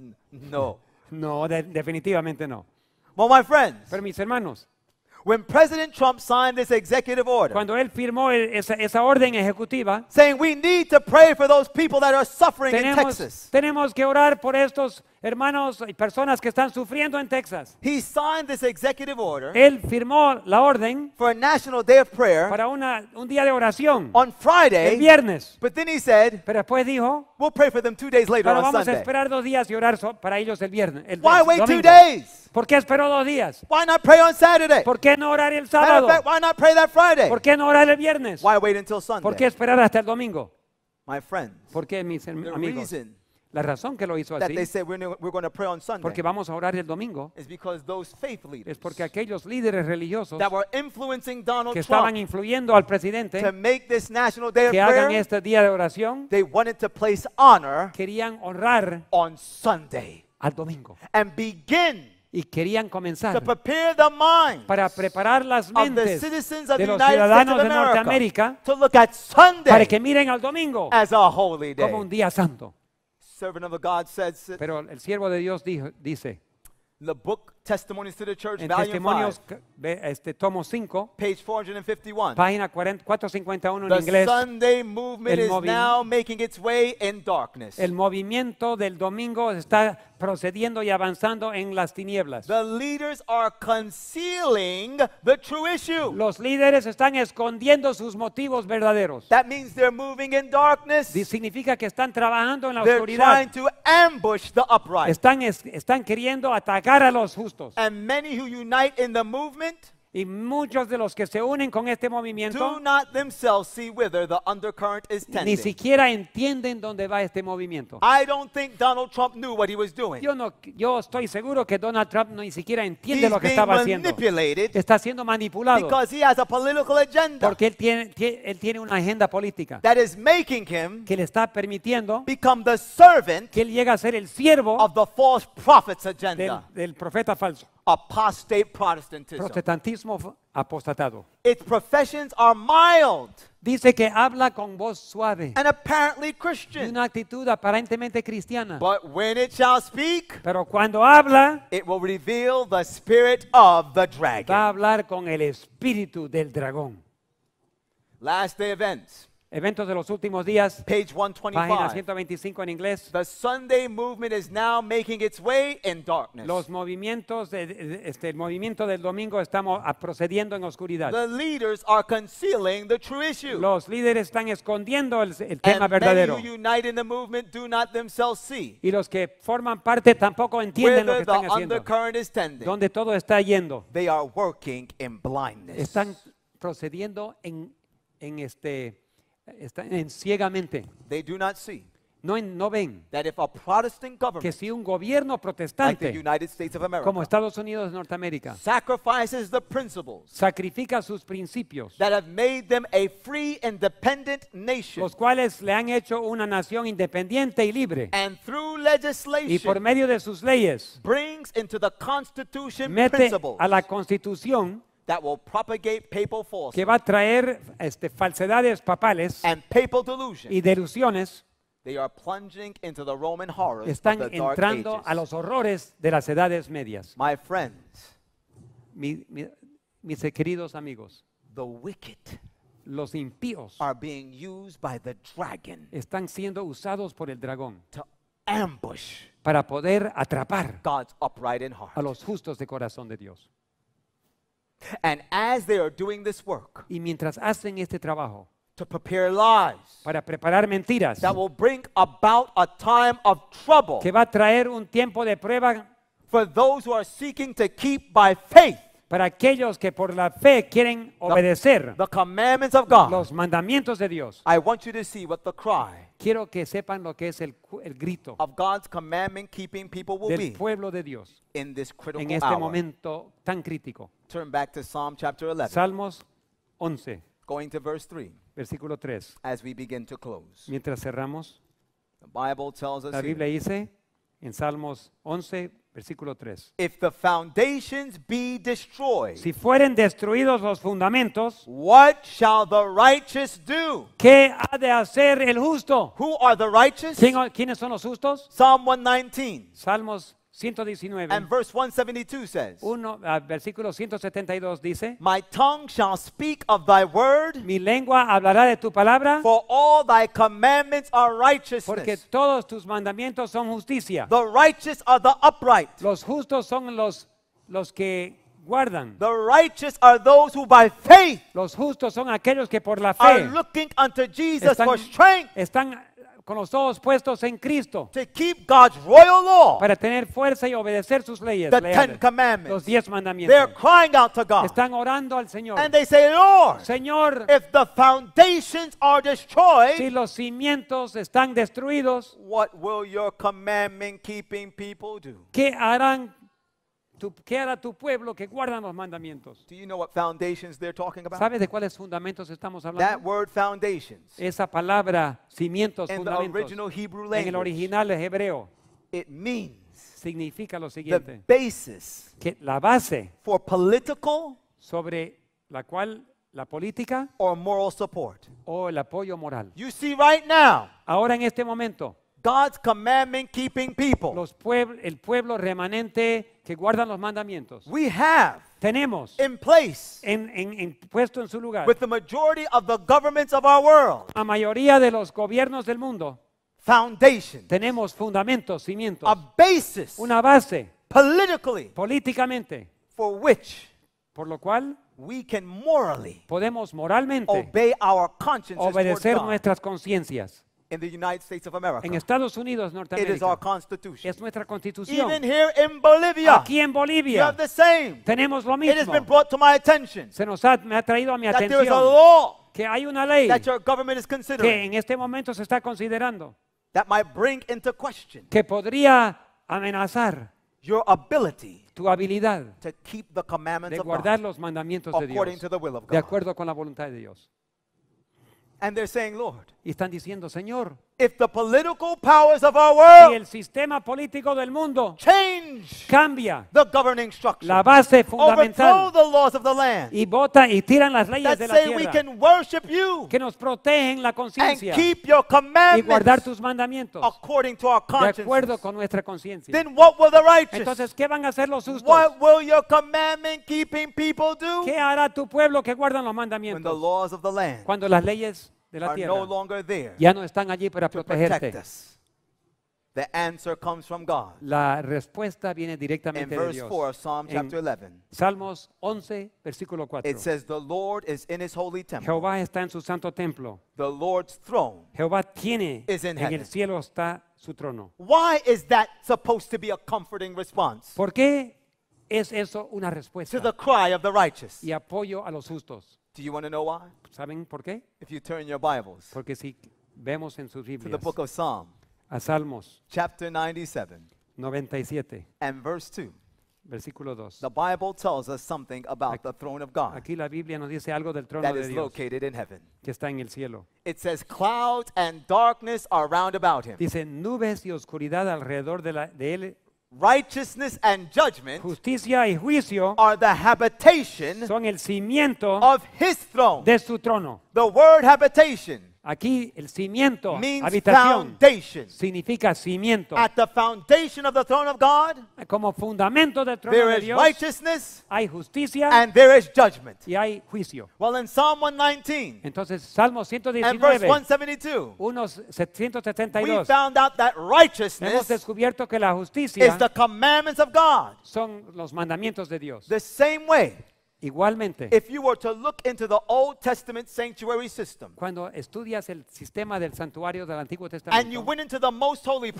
*laughs* No. No, de- definitivamente no. Well, my friends, Pero mis hermanos, When President Trump signed this executive order, Cuando él firmó el, esa, esa, orden ejecutiva, saying we need to pray for those people that are suffering tenemos, in Texas. Tenemos que orar por estos Hermanos, hay personas que están sufriendo en Texas. He signed this executive order Él firmó la orden for a national day of prayer para una, un día de oración on Friday. El viernes. But then he said, Pero después dijo, we'll pray for them two days later pero on vamos Sunday. a esperar dos días y orar so para ellos el viernes. El Why wait domingo. two days? ¿Por qué esperó dos días? Why not pray on Saturday? ¿Por qué no orar el sábado? Fact, why not pray that Friday? ¿Por qué no orar el viernes? Why wait until Sunday? ¿Por qué esperar hasta el domingo? My friends, ¿Por qué mis amigos? reason la razón que lo hizo así porque vamos a orar el domingo es porque aquellos líderes religiosos que estaban influyendo al presidente que hagan este día de oración querían honrar on Sunday al domingo y querían comenzar para preparar las mentes de los ciudadanos de Norteamérica para que miren al domingo como un día santo servant of God says, Pero el siervo de Dios dijo, dice, the book Testimonies to en Testimonios, 5, este, tomo 5, página 451 en inglés. El movimiento del domingo está procediendo y avanzando en las tinieblas. Los líderes están escondiendo sus motivos verdaderos. That darkness. Significa que están trabajando en la oscuridad. Están, están queriendo atacar a los justos. justos. And many who unite in the movement Y muchos de los que se unen con este movimiento ni siquiera entienden dónde va este movimiento. Yo, no, yo estoy seguro que Donald Trump ni siquiera entiende lo que estaba haciendo. Está siendo manipulado porque él tiene, él tiene una agenda política que le está permitiendo que él llegue a ser el siervo del profeta falso. apostate Protestantism. Protestantismo apostatado. Its professions are mild. Dice que habla con voz suave. And apparently Christian. Y una actitud aparentemente cristiana. But when it shall speak, pero cuando habla, it will reveal the spirit of the dragon. Va a hablar con el espíritu del dragón. Last day events. Eventos de los últimos días. Page 125. Página 125 en inglés. The Sunday movement is now making its way in darkness. Los movimientos de, este el movimiento del domingo estamos ah, procediendo en oscuridad. The leaders are concealing the true issue. Los líderes están escondiendo el, el tema And verdadero. Many who unite in the movement do not themselves see. Y los que forman parte tampoco entienden lo que están haciendo. Undercurrent is tending. Donde todo está yendo. They are working in blindness. Están procediendo en en este están ciegamente. no, no ven que si un gobierno protestante como Estados Unidos de Norteamérica sacrifica sus principios los cuales le han hecho una nación independiente y libre y por medio de sus leyes mete a la Constitución que va a traer este, falsedades papales y delusiones están entrando a los horrores de las edades medias. mis queridos amigos, los impíos están siendo usados por el dragón para poder atrapar a los justos de corazón de Dios. And as they are doing this work, y mientras hacen este trabajo, to prepare lies, para preparar mentiras, that will bring about a time of trouble, que va a traer un tiempo de prueba, for those who are seeking to keep by faith para aquellos que por la fe quieren obedecer the los mandamientos de Dios. Quiero que sepan lo que es el, grito del pueblo de Dios en este momento tan crítico. Salmos 11. Going to verse 3. Versículo 3. Mientras cerramos, la Biblia dice en Salmos 11, versículo 3. If the foundations be destroyed, Si fueren destruidos los fundamentos, what shall the righteous do? ¿qué ha de hacer el justo? Who are the righteous? ¿Quiénes son los justos? Psalm 119. 119. And verse 172 says, Uno, uh, versículo 172 dice, My tongue shall speak of thy word, mi lengua hablará de tu palabra, for all thy commandments are righteousness. Porque todos tus mandamientos son justicia. The righteous are the upright. Los justos son los los que guardan. The righteous are those who by faith los justos son aquellos que por la fe are looking unto Jesus están, for strength. Están con los dos puestos en Cristo. Para tener fuerza y obedecer sus leyes. Los diez mandamientos. Están orando al Señor. y dicen Señor, si los cimientos están destruidos, ¿Qué harán ¿qué hará tu pueblo que guarda los mandamientos? ¿Sabes de cuáles fundamentos estamos hablando? Esa palabra cimientos, fundamentos. en el original hebreo. significa lo siguiente. The que la base sobre la cual la política o el apoyo moral. You see right now. Ahora en este momento God's commandment keeping people. Los puebl el pueblo remanente que guardan los mandamientos. We have tenemos in place en, en, en, puesto en su lugar with the majority of the governments of our world. La mayoría de los gobiernos del mundo. Foundation. Tenemos fundamentos, cimientos. A basis. Una base. Politically. Políticamente. For which. Por lo cual we can morally podemos moralmente obey our consciences obedecer nuestras conciencias in the United States of America. En Estados Unidos, Norteamérica. Es nuestra constitución. aquí en Bolivia, tenemos lo mismo. Se nos ha, me ha traído a mi atención. que hay una ley que en este momento se está considerando. Que podría amenazar. tu habilidad de guardar los mandamientos de Dios de acuerdo con la voluntad de Dios. And they're saying, Lord. Y están diciendo, Señor. si el sistema político del mundo change cambia la base fundamental y vota y tiran las leyes de la tierra que nos protegen la conciencia y guardar tus mandamientos de acuerdo con nuestra conciencia entonces ¿qué van a hacer los justos? What ¿qué hará tu pueblo que guardan los mandamientos? cuando las leyes ya no están allí para protegerte. La respuesta viene directamente de Dios. en Salmos 11, versículo 4. Jehová está en su santo templo. Jehová tiene en el cielo está su trono. ¿Por qué es eso una respuesta? Y apoyo a los justos. Do you want to know why? ¿Saben por qué? If you turn your Bibles Porque si vemos en sus to the book of Psalms, a Salmos chapter 97 97, and verse 2, versículo 2. the Bible tells us something about Aquí- the throne of God Aquí la Biblia nos dice algo del trono de located in heaven. que está en el cielo. It says, Clouds and darkness are round about him. Dice, nubes y oscuridad alrededor de, la- de él Righteousness and judgment justicia y juicio are the habitation son el cimiento of his throne. de su trono. The word habitation Aquí el cimiento, means habitación, foundation. significa cimiento. At the foundation of the throne of God, como fundamento del trono there de Dios, righteousness, hay justicia, and there is judgment. Y hay juicio. Well, in Psalm 119, entonces Salmo 119, and verse 172, 172, we found out that righteousness hemos descubierto que la justicia is the commandments of God. Son los mandamientos de Dios. The same way. Igualmente, cuando estudias el sistema del santuario del Antiguo Testamento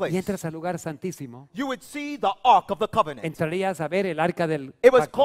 y entras al lugar santísimo, you entrarías a ver el arca del pacto.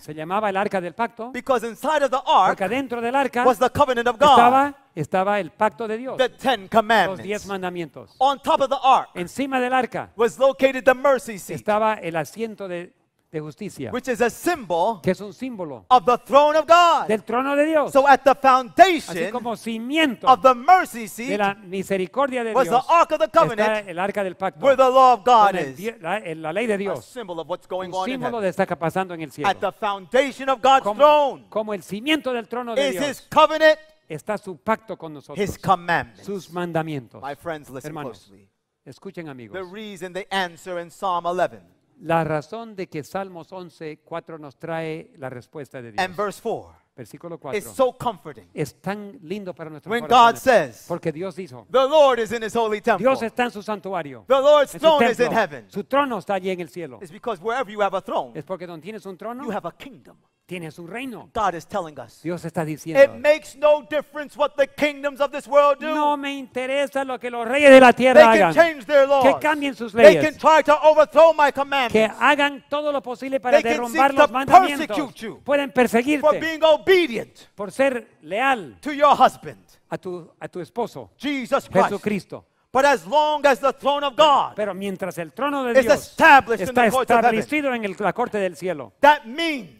Se llamaba el arca del pacto because inside of the ark porque dentro del arca was the covenant of God, estaba, el pacto de Dios, los diez mandamientos. On top of the ark Encima del arca was located the mercy seat. estaba el asiento de de justicia, which is a symbol que es un símbolo of the throne of God. del trono de Dios. So at the Así foundation como cimiento of the mercy seat de la misericordia de was the Ark of the está Covenant el arca del pacto, where the law of God donde is. di- la, la ley de A Dios, symbol of what's going un on in símbolo heaven. de está pasando en el cielo. At the foundation of God's throne como, el cimiento del trono de is his covenant, está su pacto con nosotros, his commandments. sus mandamientos. My friends, listen Hermanos, closely. escuchen amigos, The reason they answer in Psalm 11 la razón de que Salmos 11, 4 nos trae la respuesta de Dios. And verse 4. Versículo 4. It's so comforting. Es tan lindo para nuestro When God says, porque Dios dijo, The Lord is in his holy temple. Dios está en su santuario. The Lord's su throne templo. is in heaven. Su trono está allí en el cielo. It's because wherever you have a throne, es porque donde tienes un trono, you have a kingdom tiene su reino. God is telling us. Dios está diciendo. It makes no difference what the kingdoms of this world do. No me interesa lo que los reyes de la tierra They hagan. Can change their laws. Que cambien sus leyes. They can try to overthrow my commandments. Que hagan todo lo posible para They derrumbar los mandamientos. Pueden perseguirte. For being obedient por ser leal. To your husband. A tu a tu esposo. Jesus Christ. Jesucristo. But as long as the throne of God Pero mientras el trono de Dios está establecido en la corte del cielo,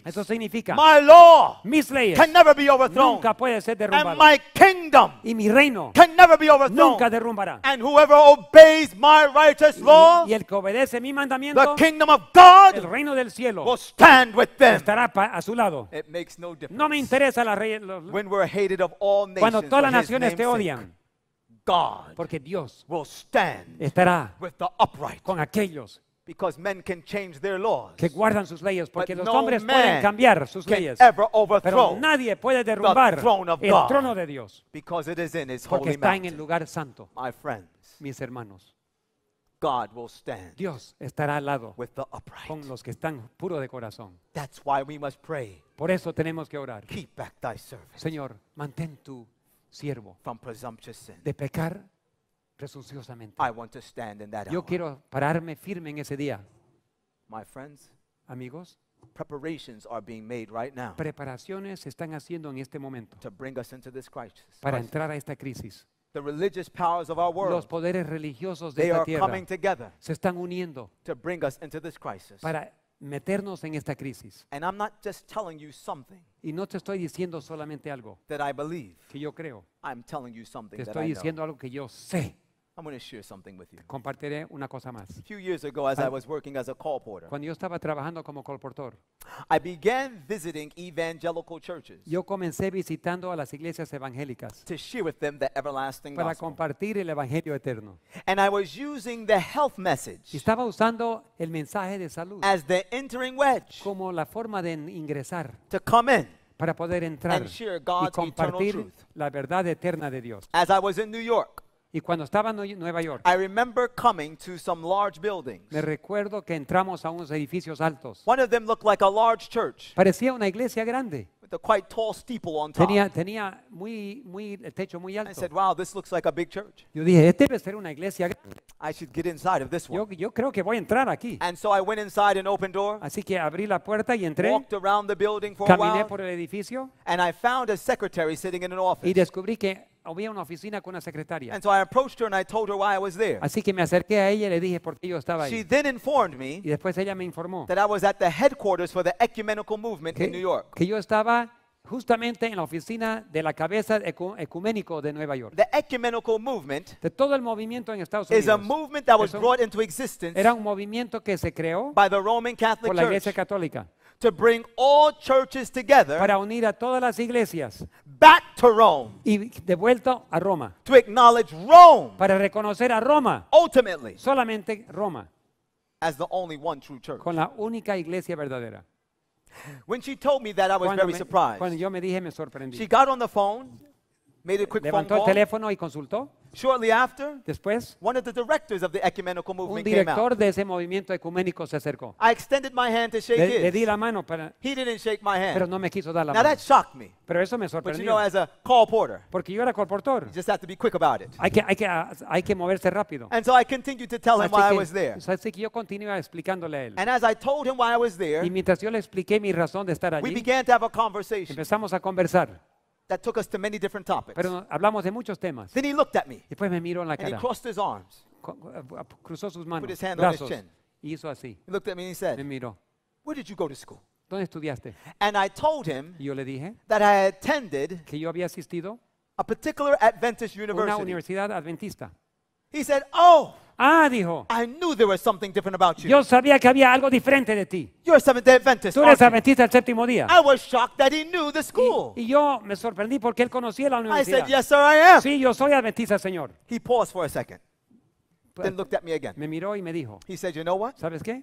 eso significa my mis can never be overthrown, nunca puede ser y mi reino nunca derrumbará. And whoever obeys my righteous law, Y el que obedece mi the mandamiento, kingdom of el reino del cielo stand with them. estará a su lado. no me interesa la cuando todas las naciones te odian porque Dios estará con aquellos que guardan sus leyes, porque los hombres pueden cambiar sus leyes. Pero nadie puede derrumbar el trono de Dios, porque está en el lugar santo. mis hermanos, Dios estará al lado con los que están puros de corazón. Por eso tenemos que orar. Señor, mantén tu siervo from presumptuous sin. de pecar presunciosamente. I want to stand in that Yo hour. quiero pararme firme en ese día. My friends, amigos, preparations are being made right now preparaciones se están haciendo en este momento to bring us into this crisis. para entrar a esta crisis. The religious powers of our world, Los poderes religiosos de esta tierra coming together se están uniendo to bring us into this crisis. para meternos en esta crisis. Y no te estoy diciendo solamente algo que yo creo. Te estoy diciendo algo que yo sé. I'm going to share something with you. Compartiré una cosa más. A few years ago, as I was working as a call porter, Cuando yo estaba trabajando como colportor, I began visiting evangelical churches yo comencé visitando a las iglesias evangélicas to share with them the everlasting para gospel. compartir el evangelio eterno. And I was using the health message Y estaba usando el mensaje de salud as the entering wedge como la forma de ingresar to come in. para poder entrar and share y eternal compartir truth. la verdad eterna de Dios. As I was in New York, y cuando estaba en Nueva York, I remember coming to some large buildings. me recuerdo que entramos a unos edificios altos. One of them looked like a large church Parecía una iglesia grande. with a quite tall steeple on top. Tenía, tenía muy, muy, el techo muy I said, wow, this looks like a big church. Yo dije, este debe ser una iglesia grande. I should get inside of this one. Yo, yo creo que voy a entrar aquí. And so I went inside an open door, Así que abrí la puerta y entré, walked around the building for a while. caminé por el edificio and I found a secretary sitting in an office. y descubrí que había una oficina con una secretaria. Así que me acerqué a ella y le dije por qué yo estaba She Y después ella me informó que yo estaba justamente en la oficina de la cabeza ecuménico de Nueva York. The ecumenical movement De todo el movimiento en Estados Unidos. Era un movimiento que se creó por la Iglesia Católica to bring all churches together para unir a todas las iglesias back to Rome y de vuelta a Roma to acknowledge Rome para reconocer a Roma ultimately solamente Roma as the only one true church con la única iglesia verdadera When she told me that I was cuando very me, surprised. Cuando yo me dije me sorprendí. She got on the phone, made a quick Levantó phone call. el teléfono y consultó Shortly after, Después, one of the directors of the ecumenical un movement came director out. de ese movimiento ecuménico se acercó. I extended my hand to shake Le, le di la mano, para, He didn't shake my hand. pero no me quiso dar la now mano. that shocked me. Pero eso me But you know, as a call porter, porque yo era colportor. you just have to be quick about it. Hay que, hay que, hay que moverse rápido. And so I continued to tell him why I was there. así que yo continuaba explicándole a él. And as I told him why I was there, Y mientras yo le expliqué mi razón de estar allí, we began to have a conversation. empezamos a conversar. that took us to many different topics. Pero hablamos de muchos temas. Then he looked at me. Después me miró en la and cara. he crossed his arms. Eh, cruzó sus manos. Put his hand brazos, on his chin. Y hizo así. He looked at me and he said, me miró. Where did you go to school? ¿Dónde estudiaste? And I told him y yo le dije that I attended que yo había asistido a particular Adventist university. Una universidad adventista. He said, "Oh, Ah, dijo. I knew there was something different about you. Yo sabía que había algo diferente de ti. You're Seventh Day Adventist. Tú eres adventista el séptimo día. I was shocked that he knew the school. Y yo me sorprendí porque él conocía la universidad. I said, "Yes, sir, I am." Sí, yo soy adventista, señor. He paused for a second, then looked at me again. Me miró y me dijo, He said, "You know what? ¿sabes qué?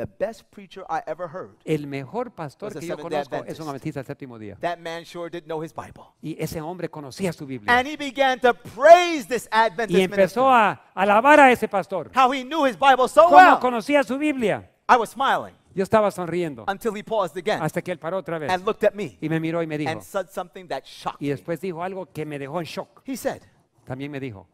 The best preacher I ever heard el mejor pastor que yo conozco es un adventista del séptimo día. That man sure did know his Bible. Y ese hombre conocía su Biblia. And he began to praise this Adventist Y empezó a alabar a ese pastor. how he knew his Bible so ¿Cómo well. conocía su Biblia? I was smiling Yo estaba sonriendo until he paused again hasta que él paró otra vez and looked at me y me miró y me dijo. and said something that shocked Y después dijo algo que me dejó en shock. He said, También me dijo.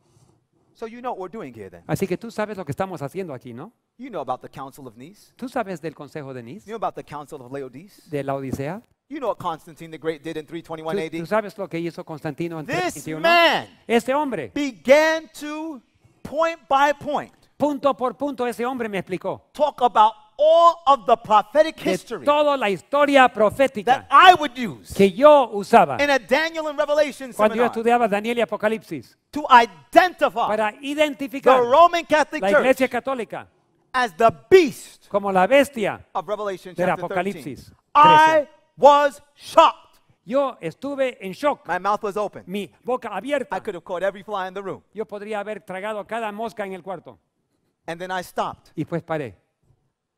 So you know what we're doing here then. Así que tú sabes lo que estamos haciendo aquí, ¿no? You know about the Council of Nice. Tú sabes del Consejo de Nice. You know about the Council of Laodice. De Laodicea. You know what Constantine the Great did in 321 AD. Tú sabes lo que hizo Constantino en This 321? man este hombre began to point by point. Punto por punto ese hombre me explicó. Talk about all of the prophetic history de toda la historia profética that I would use que yo usaba in a Daniel and Revelation cuando seminar, yo estudiaba Daniel y Apocalipsis to identify para identificar the Roman Catholic la Iglesia Católica as the beast como la bestia of Revelation del Apocalipsis 13. I was shocked. Yo estuve en shock. My mouth was open. Mi boca abierta. I could have caught every fly in the room. Yo podría haber tragado cada mosca en el cuarto. And then I stopped. Y pues paré.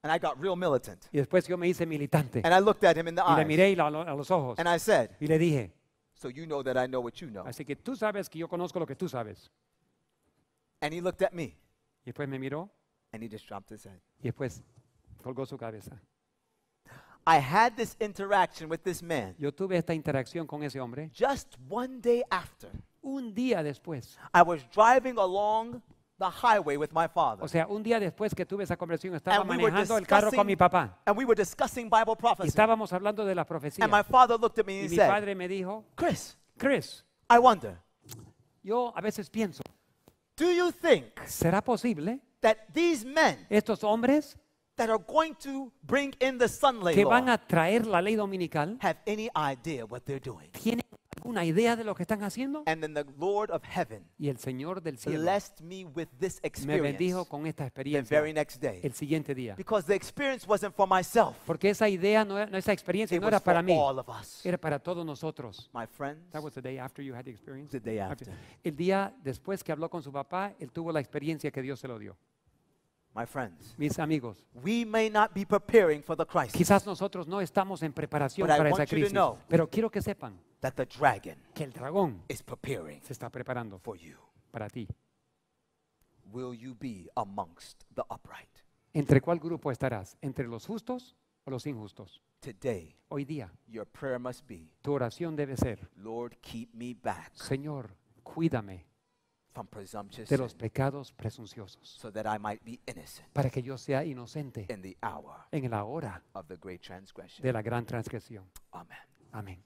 And I got real militant. Y después yo me hice militante. And I looked at him in the eyes. y le miré a los ojos. And I said, y le dije, So you know that I know what you know. así que tú sabes que yo conozco lo que tú sabes. And he looked at me. Y después me miró And he just dropped his head. Y después colgó su cabeza. I had this interaction with this man. Yo tuve esta interacción con ese hombre. Just one day after. Un día después. I was driving along the highway with my father. O sea, un día después que tuve esa conversación estaba and manejando we el carro con mi papá. And we were discussing Bible prophecy. Y estábamos hablando de la profecía. And my father looked at me and y said, padre me dijo, Chris, Chris, I wonder. Yo a veces pienso. Do you think? ¿Será posible? that these men estos hombres that are going to bring in the sun que van a traer la ley dominical have any idea what they're doing. tienen una idea de lo que están haciendo. y el Señor del cielo me, bendijo con esta experiencia el siguiente día. Porque esa idea, no, esa experiencia no era para mí, era para todos nosotros. El día después que habló con su papá, él tuvo la experiencia que Dios se lo dio. mis amigos, quizás nosotros no estamos en preparación para esa crisis, pero quiero que sepan that the dragon que el dragón is se está preparando para ti. Will you be amongst the upright? ¿Entre cuál grupo estarás? ¿Entre los justos o los injustos? Today, Hoy día, your prayer must be, tu oración debe ser, Lord, keep me back Señor, cuídame de los pecados presunciosos so that I might be innocent para que yo sea inocente in the hour en la hora of the great transgression. de la gran transgresión. Amén.